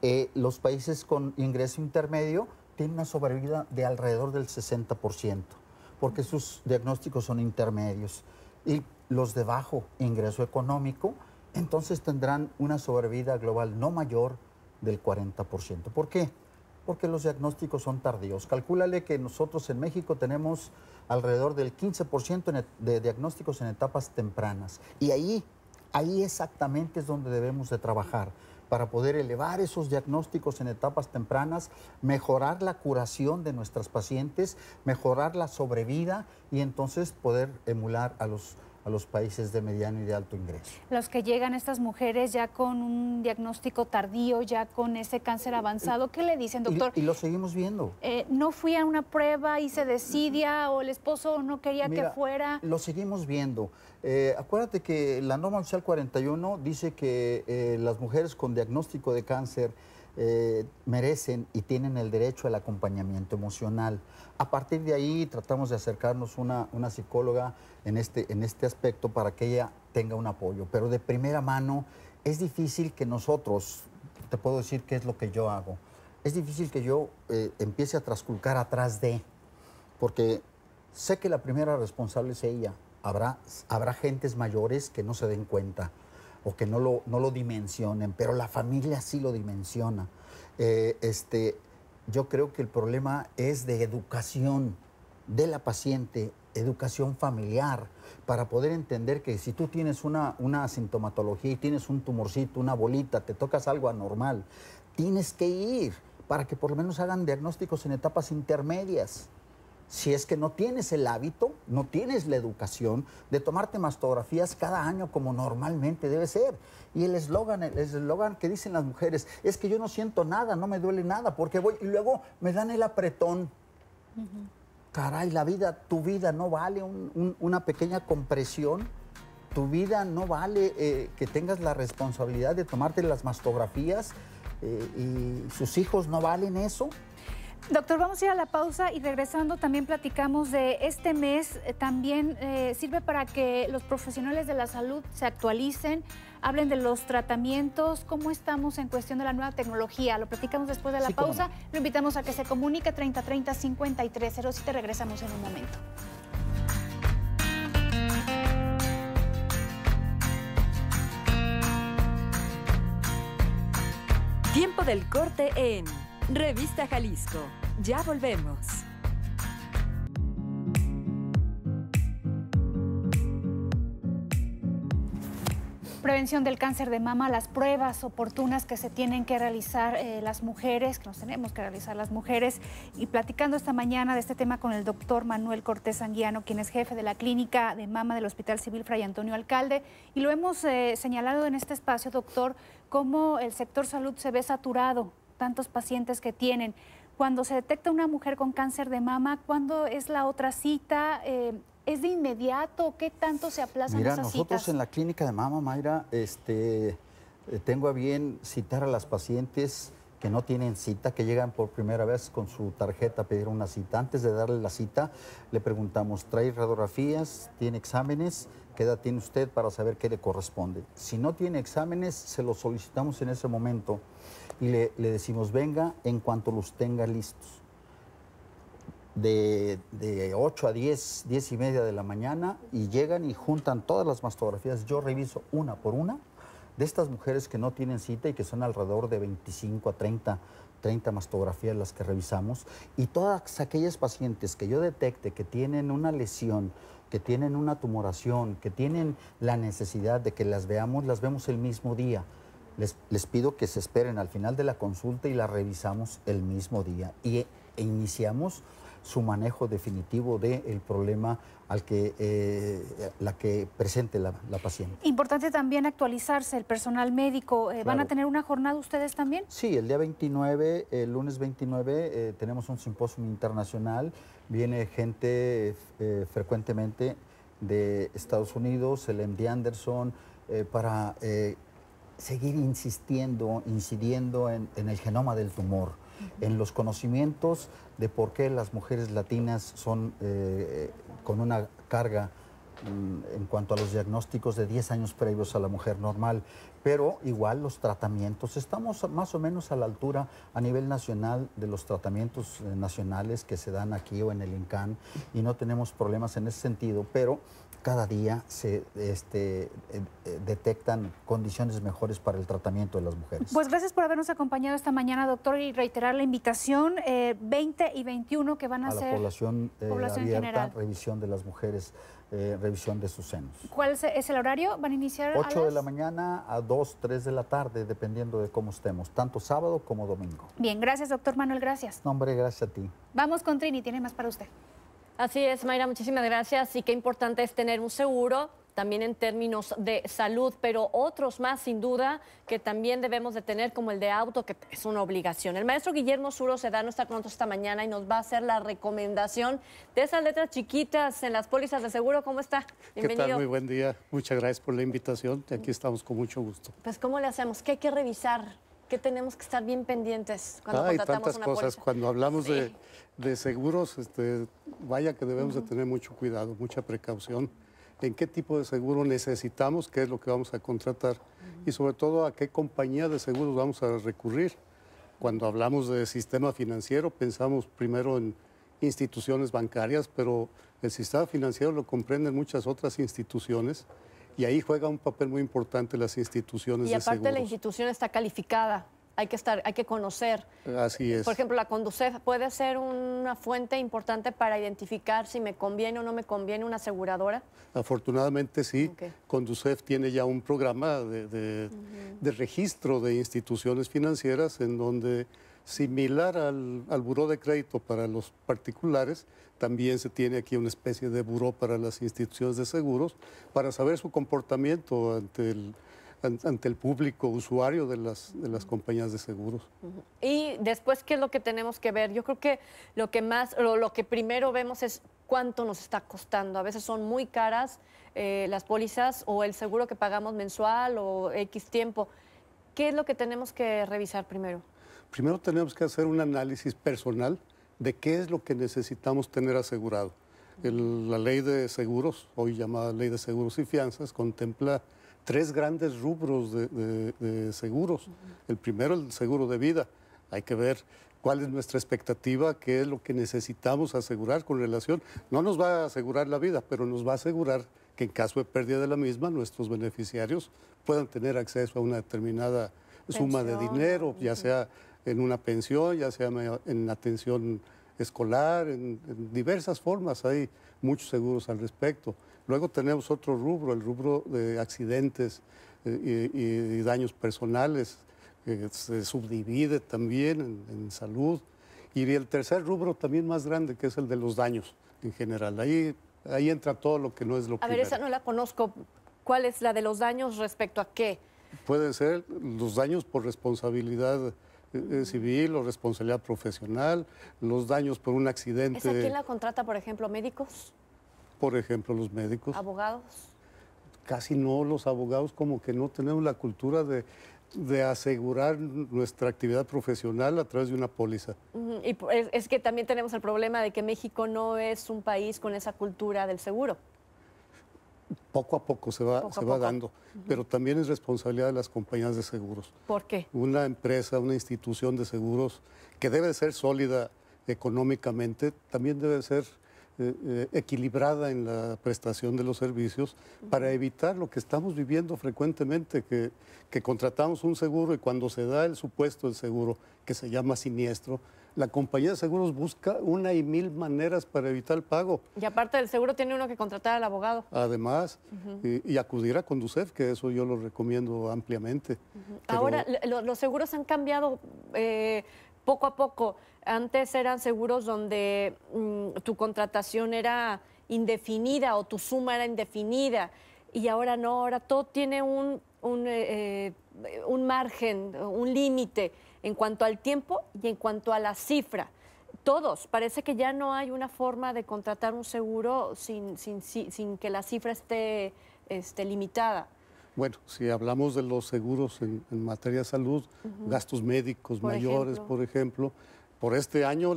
Eh, los países con ingreso intermedio tienen una sobrevida de alrededor del 60%, porque sus diagnósticos son intermedios. Y los de bajo ingreso económico entonces tendrán una sobrevida global no mayor del 40%. ¿Por qué? Porque los diagnósticos son tardíos. Calcúlale que nosotros en México tenemos alrededor del 15% de diagnósticos en etapas tempranas. Y ahí, ahí exactamente es donde debemos de trabajar para poder elevar esos diagnósticos en etapas tempranas, mejorar la curación de nuestras pacientes, mejorar la sobrevida y entonces poder emular a los a los países de mediano y de alto ingreso. Los que llegan estas mujeres ya con un diagnóstico tardío, ya con ese cáncer avanzado, ¿qué le dicen, doctor? Y, lo seguimos viendo. Eh, no fui a una prueba y se decidia o el esposo no quería que fuera. Lo seguimos viendo. Eh, acuérdate que la norma oficial 41 dice que eh, las mujeres con diagnóstico de cáncer merecen y tienen el derecho al acompañamiento emocional. A partir de ahí tratamos de acercarnos una, una psicóloga en este, en este aspecto para que ella tenga un apoyo. Pero de primera mano es difícil que nosotros, te puedo decir qué es lo que yo hago, es difícil que yo eh, empiece a trasculcar atrás de, porque sé que la primera responsable es ella. Habrá, habrá gentes mayores que no se den cuenta o que no lo, no lo dimensionen, pero la familia sí lo dimensiona. Eh, este, yo creo que el problema es de educación de la paciente, educación familiar, para poder entender que si tú tienes una, una sintomatología y tienes un tumorcito, una bolita, te tocas algo anormal, tienes que ir para que por lo menos hagan diagnósticos en etapas intermedias si es que no tienes el hábito, no tienes la educación de tomarte mastografías cada año como normalmente debe ser. Y el eslogan, el eslogan que dicen las mujeres es que yo no siento nada, no me duele nada, porque voy y luego me dan el apretón. Caray, la vida, tu vida no vale una pequeña compresión. Tu vida no vale eh, que tengas la responsabilidad de tomarte las mastografías eh, y sus hijos no valen eso. Doctor, vamos a ir a la pausa y regresando también platicamos de este mes, eh, también eh, sirve para que los profesionales de la salud se actualicen, hablen de los tratamientos, cómo estamos en cuestión de la nueva tecnología. Lo platicamos después de la pausa, lo invitamos a que se comunique 3030 5307, regresamos en un momento. Tiempo del corte en... Revista Jalisco. Ya volvemos. prevención del cáncer de mama, las pruebas oportunas que se tienen que realizar eh, las mujeres, que nos tenemos que realizar las mujeres. Y platicando esta mañana de este tema con el doctor Manuel Cortés Sanguiano, quien es jefe de la clínica de mama del Hospital Civil Fray Antonio Alcalde. Y lo hemos eh, señalado en este espacio, doctor, cómo el sector salud se ve saturado tantos pacientes que tienen. Cuando se detecta una mujer con cáncer de mama, ¿cuándo es la otra cita? Eh, ¿Es de inmediato? ¿Qué tanto se aplazan Mira, nosotros en la clínica de mama, Mayra, este, eh, tengo a bien citar a las pacientes que no tienen cita, que llegan por primera vez con su tarjeta a pedir una cita. Antes de darle la cita, le preguntamos, ¿trae radiografías? ¿Tiene exámenes? ¿Qué edad tiene usted para saber qué le corresponde? Si no tiene exámenes, se lo solicitamos en ese momento y le, decimos, venga en cuanto los tenga listos. De, de, 8 a 10, 10 y media de la mañana y llegan y juntan todas las mastografías. Yo reviso una por una de estas mujeres que no tienen cita y que son alrededor de 25 a 30, 30 mastografías las que revisamos. Y todas aquellas pacientes que yo detecte que tienen una lesión, que tienen una tumoración, que tienen la necesidad de que las veamos, las vemos el mismo día les, pido que se esperen al final de la consulta y la revisamos el mismo día. Y e, e iniciamos su manejo definitivo del problema al que, eh, la que presente la, paciente. Importante también actualizarse el personal médico. Eh, ¿Van a tener una jornada ustedes también? Sí, el día 29, el lunes 29, eh, tenemos un simposio internacional. Viene gente frecuentemente de Estados Unidos, el MD Anderson, para seguir insistiendo, incidiendo en, el genoma del tumor, en los conocimientos de por qué las mujeres latinas son eh, con una carga mm, en cuanto a los diagnósticos de 10 años previos a la mujer normal, pero igual los tratamientos. Estamos más o menos a la altura a nivel nacional de los tratamientos eh, nacionales que se dan aquí o en el INCAN y no tenemos problemas en ese sentido, pero cada día se este, eh, detectan condiciones mejores para el tratamiento de las mujeres. Pues gracias por habernos acompañado esta mañana, doctor, y reiterar la invitación 20 eh, y 21 que van a, a ser... La eh, población, abierta, revisión de las mujeres, revisión de sus senos. ¿Cuál es el horario? ¿Van a iniciar 8 a las... de la mañana a 2, 3 de la tarde, dependiendo de cómo estemos, tanto sábado como domingo. Bien, gracias, doctor Manuel, gracias. No, hombre, gracias a ti. Vamos con Trini, tiene más para usted. Así es, Mayra, muchísimas gracias. Y qué importante es tener un seguro también en términos de salud, pero otros más sin duda que también debemos de tener como el de auto, que es una obligación. El maestro Guillermo Suro se da nuestra nosotros esta mañana y nos va a hacer la recomendación de esas letras chiquitas en las pólizas de seguro. ¿Cómo está? Bienvenido. ¿Qué tal? Muy buen día. Muchas gracias por la invitación. Aquí estamos con mucho gusto. Pues, ¿cómo le hacemos? ¿Qué hay que revisar? que tenemos que estar bien pendientes cuando ah, contratamos tantas cosas. Cuando hablamos de, seguros, este, vaya que debemos de tener mucho cuidado, mucha precaución en qué tipo de seguro necesitamos, qué es lo que vamos a contratar y sobre todo a qué compañía de seguros vamos a recurrir. Cuando hablamos de sistema financiero, pensamos primero en instituciones bancarias, pero el sistema financiero lo comprenden muchas otras instituciones y ahí juega un papel muy importante las instituciones. Y aparte la institución está calificada, hay que estar, hay que conocer. Así es. Por ejemplo, la Conducef puede ser una fuente importante para identificar si me conviene o no me conviene una aseguradora. Afortunadamente sí. Conducef tiene ya un programa de registro de instituciones financieras en donde Similar al, al buró de crédito para los particulares, también se tiene aquí una especie de buró para las instituciones de seguros para saber su comportamiento ante el, ante el público usuario de las, compañías de seguros. Y después, ¿qué es lo que tenemos que ver? Yo creo que lo que más, lo, que primero vemos es cuánto nos está costando. A veces son muy caras eh, las pólizas o el seguro que pagamos mensual o X tiempo. ¿Qué es lo que tenemos que revisar primero? primero tenemos que hacer un análisis personal de qué es lo que necesitamos tener asegurado. la ley de seguros, hoy llamada ley de seguros y fianzas, contempla tres grandes rubros de, seguros. El primero, el seguro de vida. Hay que ver cuál es nuestra expectativa, qué es lo que necesitamos asegurar con relación. No nos va a asegurar la vida, pero nos va a asegurar que en caso de pérdida de la misma, nuestros beneficiarios puedan tener acceso a una determinada suma de dinero, ya sea en una pensión, ya sea en atención escolar, en, diversas formas. Hay muchos seguros al respecto. Luego tenemos otro rubro, el rubro de accidentes eh, y, daños personales, que se subdivide también en, salud. Y el tercer rubro también más grande, que es el de los daños en general. Ahí, ahí entra todo lo que no es lo que... A ver, esa no la conozco. ¿Cuál es la de los daños respecto a qué? Pueden ser los daños por responsabilidad eh, eh, civil o responsabilidad profesional, los daños por un accidente. quién la contrata, por ejemplo, médicos? Por ejemplo, los médicos. ¿Abogados? Casi no, los abogados como que no tenemos la cultura de, de asegurar nuestra actividad profesional a través de una póliza. Y es que también tenemos el problema de que México no es un país con esa cultura del seguro. Poco a poco se va, dando, pero también es responsabilidad de las compañías de seguros. ¿Por qué? Una empresa, una institución de seguros que debe ser sólida económicamente, también debe ser eh, eh, equilibrada en la prestación de los servicios para evitar lo que estamos viviendo frecuentemente, que, contratamos un seguro y cuando se da el supuesto del seguro, que se llama siniestro, la compañía de seguros busca una y mil maneras para evitar el pago. Y aparte del seguro tiene uno que contratar al abogado. Además, y, acudir a Conducef, que eso yo lo recomiendo ampliamente. Ahora, los seguros han cambiado eh, poco a poco. Antes eran seguros donde mm, tu contratación era indefinida o tu suma era indefinida y ahora no, ahora todo tiene un, un, eh, eh, un margen, un límite en cuanto al tiempo y en cuanto a la cifra. Todos, parece que ya no hay una forma de contratar un seguro sin, que la cifra esté, este, limitada. Bueno, si hablamos de los seguros en, materia de salud, gastos médicos mayores, por ejemplo, por este año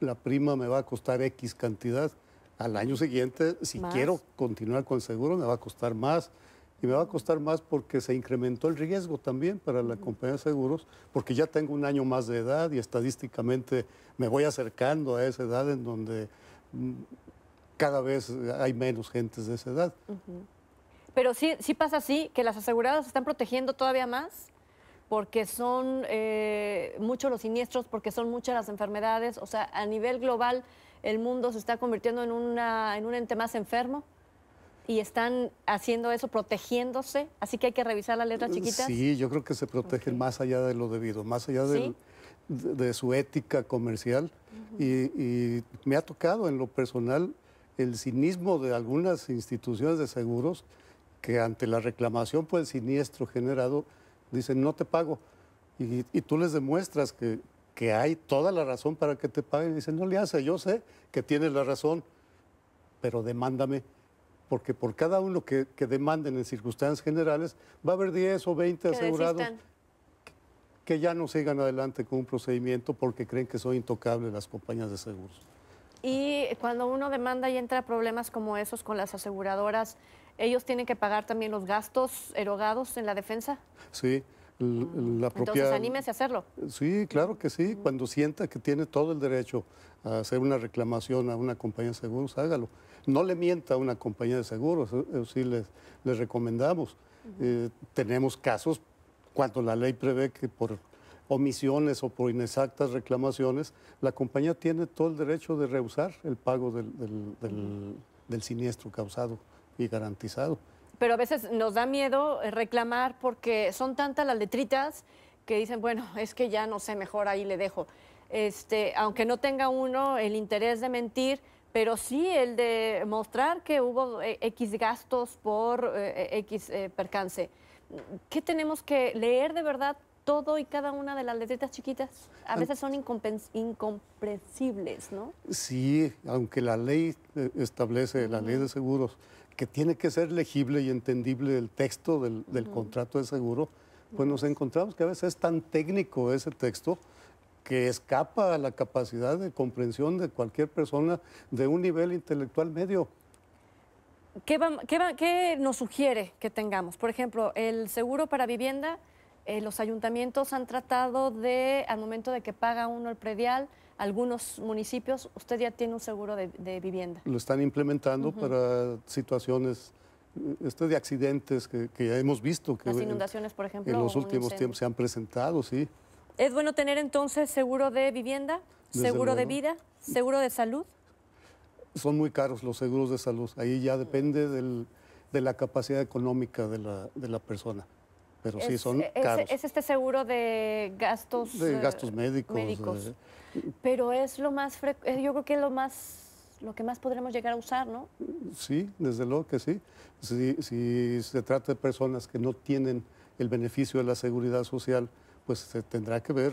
la, prima me va a costar X cantidad, al año siguiente, si quiero continuar con el seguro, me va a costar más y me va a costar más porque se incrementó el riesgo también para la compañía de seguros, porque ya tengo un año más de edad y estadísticamente me voy acercando a esa edad en donde mm, cada vez hay menos gentes de esa edad. Pero sí, sí pasa así, que las aseguradoras están protegiendo todavía más porque son eh, muchos los siniestros, porque son muchas las enfermedades, o sea, a nivel global el mundo se está convirtiendo en, una, en un ente más enfermo y están haciendo eso, protegiéndose. Así que hay que revisar la letra, chiquitas. Sí, yo creo que se protegen más allá de lo debido, más allá de, su ética comercial. y, me ha tocado en lo personal el cinismo de algunas instituciones de seguros que ante la reclamación por el siniestro generado dicen no te pago. Y, tú les demuestras que, que hay toda la razón para que te paguen. Y dicen, no le hace, yo sé que tienes la razón, pero demándame porque por cada uno que, demanden en circunstancias generales va a haber 10 o 20 asegurados que ya no sigan adelante con un procedimiento porque creen que son intocables las compañías de seguros. Y cuando uno demanda y entra problemas como esos con las aseguradoras, ¿ellos tienen que pagar también los gastos erogados en la defensa? Sí, mm, la propia... Entonces, anímese a hacerlo. Sí, claro que sí. Mm. Cuando sienta que tiene todo el derecho a hacer una reclamación a una compañía de seguros, hágalo. No le mienta a una compañía de seguros, sí les, recomendamos. Eh, tenemos casos cuando la ley prevé que por omisiones o por inexactas reclamaciones, la compañía tiene todo el derecho de rehusar el pago del, siniestro causado y garantizado. Pero a veces nos da miedo eh, reclamar porque son tantas las letritas que dicen, bueno, es que ya no sé, mejor ahí le dejo. Este, aunque no tenga uno el interés de mentir, pero sí el de mostrar que hubo eh, X gastos por eh, eh, X percance. ¿Qué tenemos que leer de verdad todo y cada una de las letritas chiquitas? A veces son incomprensibles, ¿no? Sí, aunque la ley establece, la ley de seguros, que tiene que ser legible y entendible el texto del, contrato de seguro, pues nos encontramos que a veces es tan técnico ese texto que escapa a la capacidad de comprensión de cualquier persona de un nivel intelectual medio. ¿Qué, nos sugiere que tengamos? Por ejemplo, el seguro para vivienda, eh, los ayuntamientos han tratado de, al momento de que paga uno el predial, algunos municipios, usted ya tiene un seguro de, vivienda. Lo están implementando para situaciones este de accidentes que, ya hemos visto. Que, Las inundaciones, por ejemplo. En los últimos tiempos se han presentado, sí. ¿Es bueno tener entonces seguro de vivienda, seguro de vida, seguro de salud? Son muy caros los seguros de salud. Ahí ya depende de la capacidad económica de la, persona. Pero sí, son caros. Es este seguro de gastos... De eh, gastos médicos. Eh. Pero es lo más... Eh, yo creo que es lo más lo que más podremos llegar a usar, ¿no? Sí, desde luego que sí. si se trata de personas que no tienen el beneficio de la seguridad social, pues se tendrá que ver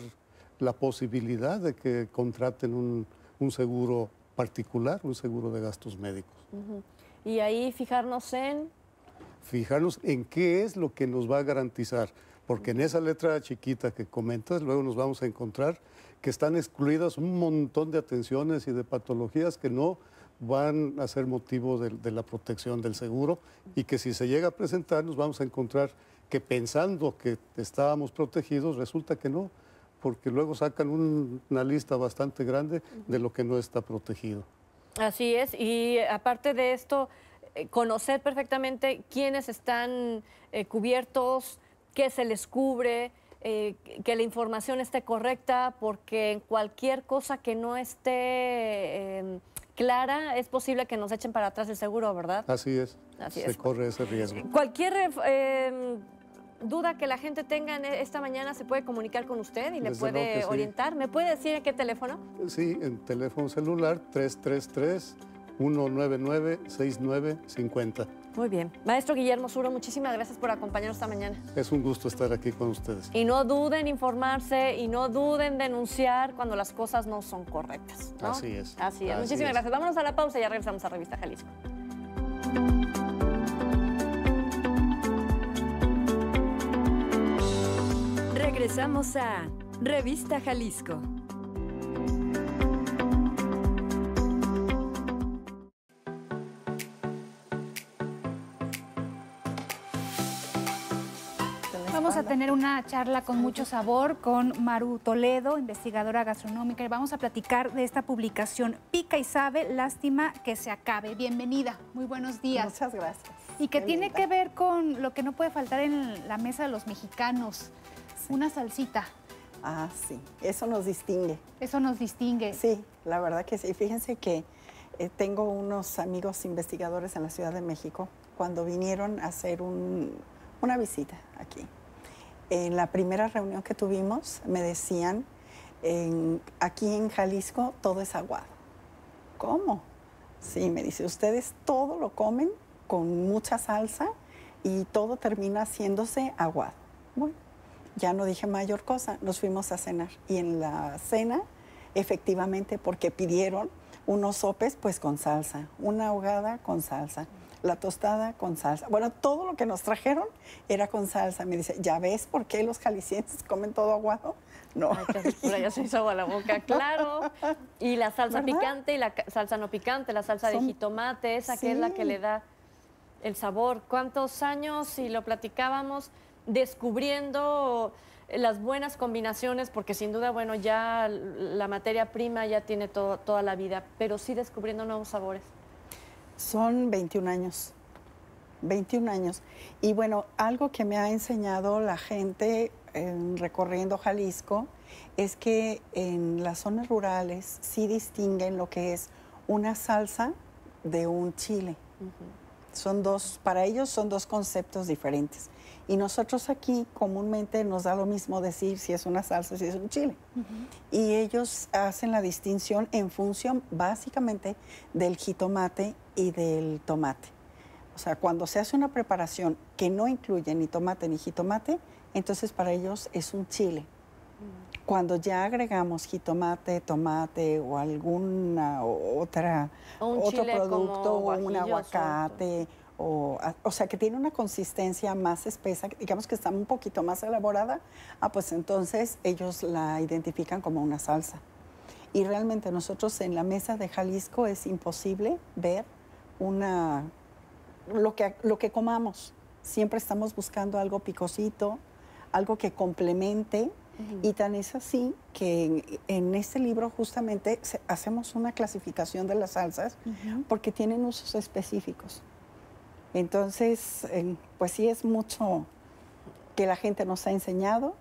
la posibilidad de que contraten un, seguro particular, un seguro de gastos médicos. Y ahí fijarnos en... Fijarnos en qué es lo que nos va a garantizar, porque en esa letra chiquita que comentas, luego nos vamos a encontrar que están excluidas un montón de atenciones y de patologías que no van a ser motivo de la protección del seguro y que si se llega a presentar nos vamos a encontrar pensando que estábamos protegidos, resulta que no, porque luego sacan una lista bastante grande de lo que no está protegido. Así es, y aparte de esto, eh, conocer perfectamente quiénes están eh, cubiertos, qué se les cubre, eh, que la información esté correcta, porque en cualquier cosa que no esté em, clara es posible que nos echen para atrás el seguro, ¿verdad? Así es. se corre ese riesgo. Cualquier em, duda que la gente tenga e, esta mañana se puede comunicar con usted y le puede orientar. ¿Me puede decir en qué teléfono? Sí, en teléfono celular 333 199 6950. Muy bien. Maestro Guillermo Suro, muchísimas gracias por acompañarnos esta mañana. Es un gusto estar aquí con ustedes. Y no duden informarse y no duden denunciar cuando las cosas no son correctas. Así es. Así es. muchísimas gracias. Vámonos a la pausa y ya regresamos a Revista Jalisco. Vamos a Revista Jalisco. Vamos a tener una charla con mucho sabor con Maru Toledo, investigadora gastronómica, y vamos a platicar de esta publicación Pica y sabe, lástima que se acabe. Bienvenida, muy buenos días. Muchas gracias. Y que tiene que ver con lo que no puede faltar en la mesa de los mexicanos, una salsita. Ah, sí, eso nos distingue. Eso nos distingue. Sí, la verdad que sí. Fíjense que eh, tengo unos amigos investigadores en la Ciudad de México cuando vinieron a hacer una visita aquí. En la primera reunión que tuvimos me decían, aquí en Jalisco todo es aguado. ¿Cómo? Sí, me dice, ustedes todo lo comen con mucha salsa y todo termina haciéndose aguado. Bueno, ya no dije mayor cosa, nos fuimos a cenar. Y en la cena, efectivamente, porque pidieron unos sopes pues con salsa, una ahogada con salsa, la tostada con salsa. Bueno, todo lo que nos trajeron era con salsa. Me dice, ¿ya ves por qué los jaliscienses comen todo aguado? No. Ay, ya se hizo agua la boca, claro. Y la salsa picante y la salsa no picante, la salsa de jitomate, esa que es la que le da el sabor. ¿Cuántos años? Y lo platicábamos descubriendo las buenas combinaciones, porque sin duda, bueno, ya la materia prima ya tiene toda la vida, pero sí descubriendo nuevos sabores. Son 21 años, 21 años. Y bueno, algo que me ha enseñado la gente eh, recorriendo Jalisco es que en las zonas rurales sí distinguen lo que es una salsa de un chile. Son dos, para ellos son dos conceptos diferentes. Y nosotros aquí comúnmente nos da lo mismo decir si es una salsa, si es un chile. Y ellos hacen la distinción en función básicamente del jitomate y del tomate. O sea, cuando se hace una preparación que no incluye ni tomate ni jitomate, entonces para ellos es un chile. Mm. Cuando ya agregamos jitomate, tomate o alguna otra, otro producto, o un aguacate o, sea, que tiene una consistencia más espesa, digamos que está un poquito más elaborada, ah, pues entonces ellos la identifican como una salsa. Y realmente nosotros en la mesa de Jalisco es imposible ver una, lo, que, lo que comamos. Siempre estamos buscando algo picosito, algo que complemente. Y tan es así que en, este libro justamente hacemos una clasificación de las salsas porque tienen usos específicos. Entonces, em, pues sí es mucho que la gente nos ha enseñado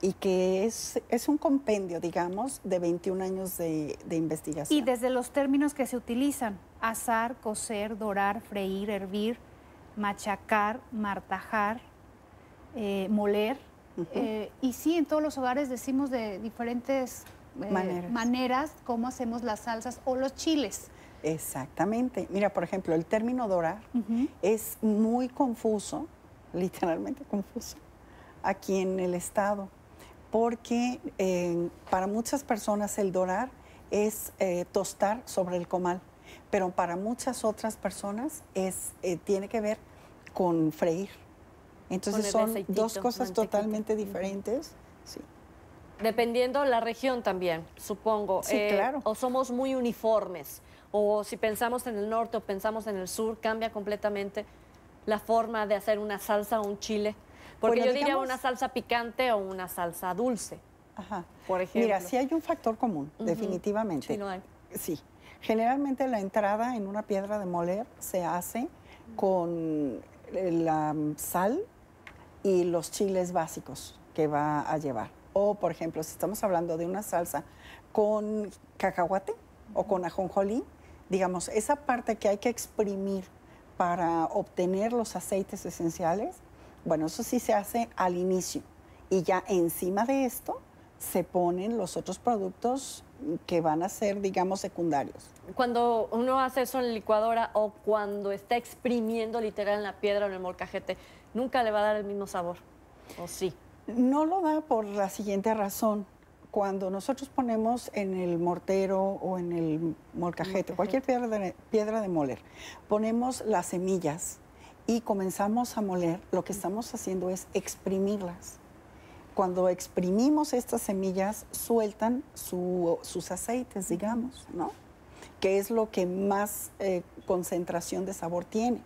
y que es, un compendio, digamos, de 21 años de, investigación. Y desde los términos que se utilizan, asar, coser, dorar, freír, hervir, machacar, martajar, eh, moler. Eh, y sí, en todos los hogares decimos de diferentes eh, maneras cómo hacemos las salsas o los chiles. Exactamente. Mira, por ejemplo, el término dorar es muy confuso, literalmente confuso, aquí en el Estado, porque eh, para muchas personas el dorar es eh, tostar sobre el comal, pero para muchas otras personas es, eh, tiene que ver con freír. Entonces son dos cosas totalmente diferentes. Sí. Dependiendo la región también, supongo. Sí, claro. O somos muy uniformes o si pensamos en el norte o pensamos en el sur, cambia completamente la forma de hacer una salsa o un chile. Porque pues yo diría una salsa picante o una salsa dulce. Ajá. Por ejemplo. Mira, sí hay un factor común, definitivamente. Sí, no hay. Sí. Generalmente la entrada en una piedra de moler se hace con la sal y los chiles básicos que va a llevar. O, por ejemplo, si estamos hablando de una salsa con cacahuate o con ajonjolí, digamos, esa parte que hay que exprimir para obtener los aceites esenciales, bueno, eso sí se hace al inicio. Y ya encima de esto se ponen los otros productos que van a ser, digamos, secundarios. Cuando uno hace eso en la licuadora o cuando está exprimiendo literal en la piedra o en el molcajete, nunca le va a dar el mismo sabor, ¿o sí? No lo da por la siguiente razón cuando nosotros ponemos en el mortero o en el molcajete, cualquier piedra de, piedra de moler, ponemos las semillas y comenzamos a moler, lo que estamos haciendo es exprimirlas. Cuando exprimimos estas semillas, sueltan sus aceites, digamos, ¿no? Que es lo que más eh, concentración de sabor tiene.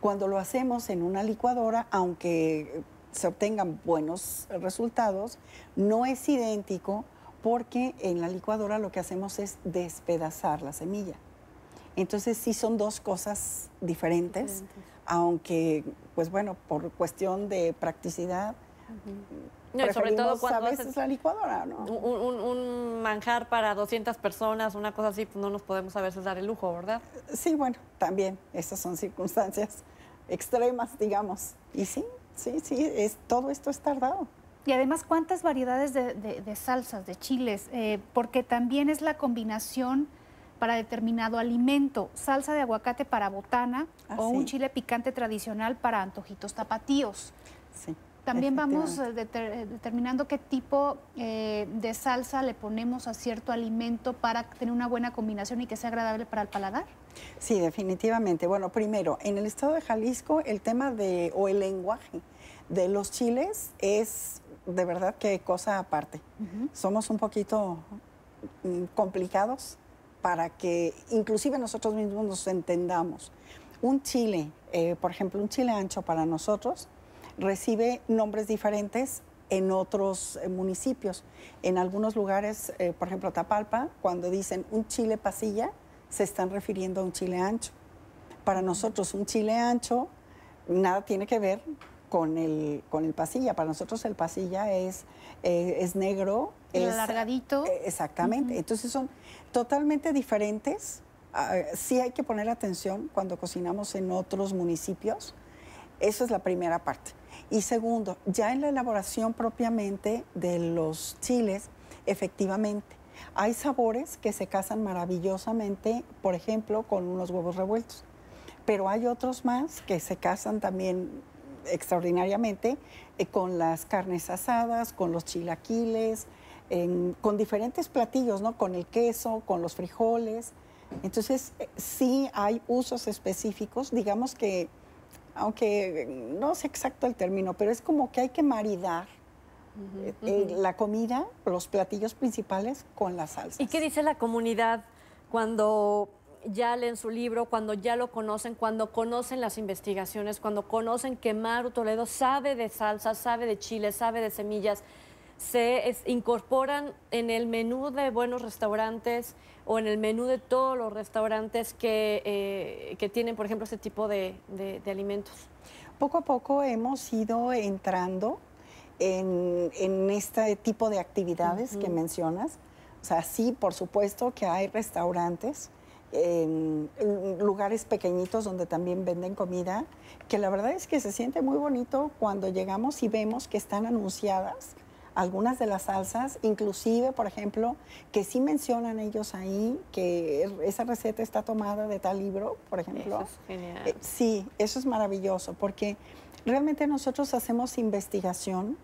Cuando lo hacemos en una licuadora, aunque se obtengan buenos resultados, no es idéntico porque en la licuadora lo que hacemos es despedazar la semilla. Entonces sí son dos cosas diferentes, aunque, pues bueno, por cuestión de practicidad, no, sobre todo cuando a la licuadora, ¿no? Un, manjar para 200 personas, una cosa así, pues no nos podemos a veces dar el lujo, ¿verdad? Sí, bueno, también, esas son circunstancias extremas, digamos, y sí, Sí, sí, es, todo esto es tardado. Y además, ¿cuántas variedades de, salsas, de chiles? Eh, porque también es la combinación para determinado alimento, salsa de aguacate para botana ah, o un chile picante tradicional para antojitos tapatíos. Sí. También vamos eh, eh, determinando qué tipo de salsa le ponemos a cierto alimento para tener una buena combinación y que sea agradable para el paladar. Sí, definitivamente. Bueno, primero, en el estado de Jalisco el tema de, o el lenguaje de los chiles es de verdad que cosa aparte. Somos un poquito mm, complicados para que inclusive nosotros mismos nos entendamos. Un chile, eh, por ejemplo, un chile ancho para nosotros recibe nombres diferentes en otros eh, municipios. En algunos lugares, eh, por ejemplo, Tapalpa, cuando dicen un chile pasilla, se están refiriendo a un chile ancho. Para nosotros un chile ancho nada tiene que ver con el, con el pasilla. Para nosotros el pasilla es, eh, es negro. El es, alargadito. Eh, exactamente. Entonces son totalmente diferentes. Ah, sí hay que poner atención cuando cocinamos en otros municipios. Esa es la primera parte. Y segundo, ya en la elaboración propiamente de los chiles, efectivamente, hay sabores que se casan maravillosamente, por ejemplo, con unos huevos revueltos, pero hay otros más que se casan también extraordinariamente eh, con las carnes asadas, con los chilaquiles, con diferentes platillos, ¿no? Con el queso, con los frijoles. Entonces, eh, sí hay usos específicos, digamos que, aunque eh, no sé exacto el término, pero es como que hay que maridar eh, eh, la comida, los platillos principales con la salsa. ¿Y qué dice la comunidad cuando ya leen su libro, cuando ya lo conocen, cuando conocen las investigaciones, cuando conocen que Maru Toledo sabe de salsa, sabe de chile, sabe de semillas? se incorporan en el menú de buenos restaurantes o en el menú de todos los restaurantes que, eh, que tienen, por ejemplo, este tipo de alimentos? Poco a poco hemos ido entrando en, este tipo de actividades que mencionas. O sea, sí, por supuesto que hay restaurantes, en em, lugares pequeñitos donde también venden comida, que la verdad es que se siente muy bonito cuando llegamos y vemos que están anunciadas algunas de las salsas, inclusive, por ejemplo, que sí mencionan ellos ahí que esa receta está tomada de tal libro, por ejemplo. Eso es genial. Eh, sí, eso es maravilloso, porque realmente nosotros hacemos investigación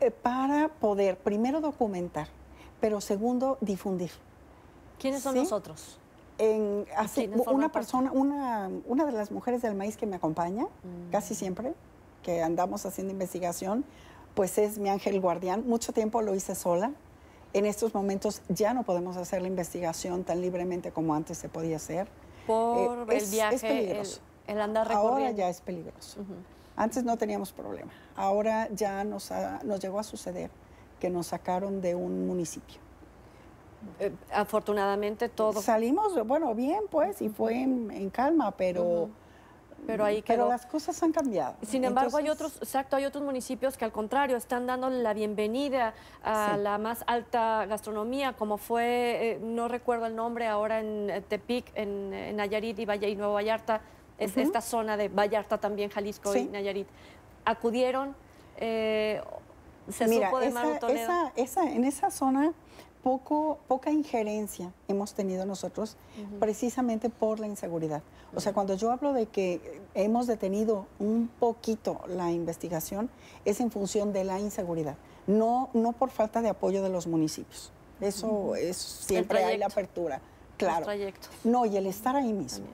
eh, para poder, primero, documentar, pero segundo, difundir. ¿Quiénes son nosotros? una persona, una, de las mujeres del maíz que me acompaña, mm. casi siempre, que andamos haciendo investigación, pues es mi ángel guardián. Mucho tiempo lo hice sola. En estos momentos ya no podemos hacer la investigación tan libremente como antes se podía hacer. Por eh, el viaje, El, andar recorriendo. Ahora ya es peligroso. Antes no teníamos problema ahora ya nos, nos llegó a suceder que nos sacaron de un municipio. Eh, afortunadamente todo. Salimos, bueno, bien pues, y fue en, calma, pero... Pero ahí las cosas han cambiado. Sin embargo, hay otros, exacto, hay otros municipios que al contrario están dando la bienvenida a la más alta gastronomía, como fue, eh, no recuerdo el nombre, ahora en eh, Tepic, en, Nayarit y, Valle, y Nuevo Vallarta, esta zona de Vallarta también, Jalisco y Nayarit acudieron? Eh, ¿Se Mira, de esa, Esa, en esa zona poco, poca injerencia hemos tenido nosotros precisamente por la inseguridad. O sea, cuando yo hablo de que hemos detenido un poquito la investigación, es en función de la inseguridad, no, no por falta de apoyo de los municipios. Eso es, siempre hay la apertura. Claro. no, y el estar ahí mismo.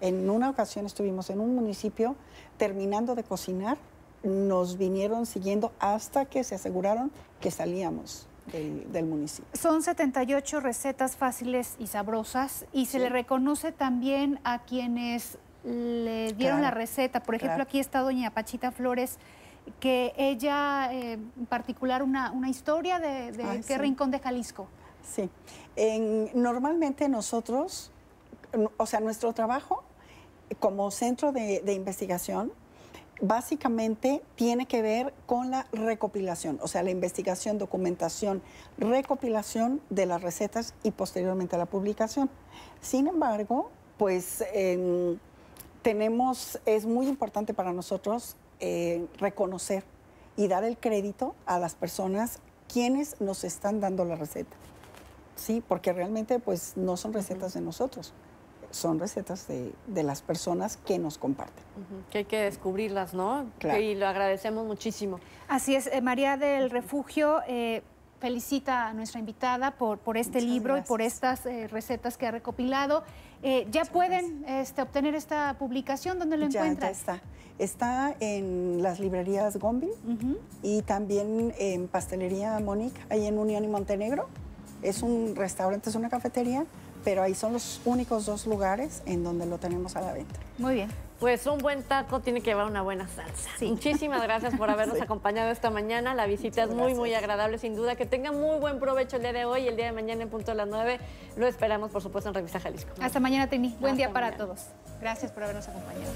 En una ocasión estuvimos en un municipio terminando de cocinar, nos vinieron siguiendo hasta que se aseguraron que salíamos. Del, municipio. Son 78 recetas fáciles y sabrosas y se le reconoce también a quienes le dieron la receta. Por ejemplo, aquí está doña Pachita Flores, que ella, eh, en particular, una, una historia de, qué rincón de Jalisco. Sí. normalmente nosotros o sea, nuestro trabajo como centro de, investigación básicamente tiene que ver con la recopilación, o sea, la investigación, documentación, recopilación de las recetas y posteriormente la publicación. Sin embargo, pues tenemos, es muy importante para nosotros eh, reconocer y dar el crédito a las personas quienes nos están dando la receta. Sí, porque realmente pues no son recetas de nosotros son recetas de, las personas que nos comparten. Que hay que descubrirlas, ¿no? y lo agradecemos muchísimo. Así es, eh, María del Refugio. Eh, felicita a nuestra invitada por, por este libro y por estas eh, recetas que ha recopilado. ya pueden este, obtener esta publicación, ¿dónde lo encuentran? Ya, está. Está en las librerías Gombi y también en Pastelería Monique, ahí en Unión y Montenegro. Es un restaurante, es una cafetería, pero ahí son los únicos dos lugares en donde lo tenemos a la venta. Muy bien. Pues un buen taco tiene que llevar una buena salsa. Muchísimas gracias por habernos acompañado esta mañana. La visita es muy, muy agradable, sin duda. Que tengan muy buen provecho el día de hoy y el día de mañana en punto de las 9. Lo esperamos, por supuesto, en Revista Jalisco. Hasta mañana, Tini. Buen día para todos. Gracias por habernos acompañado.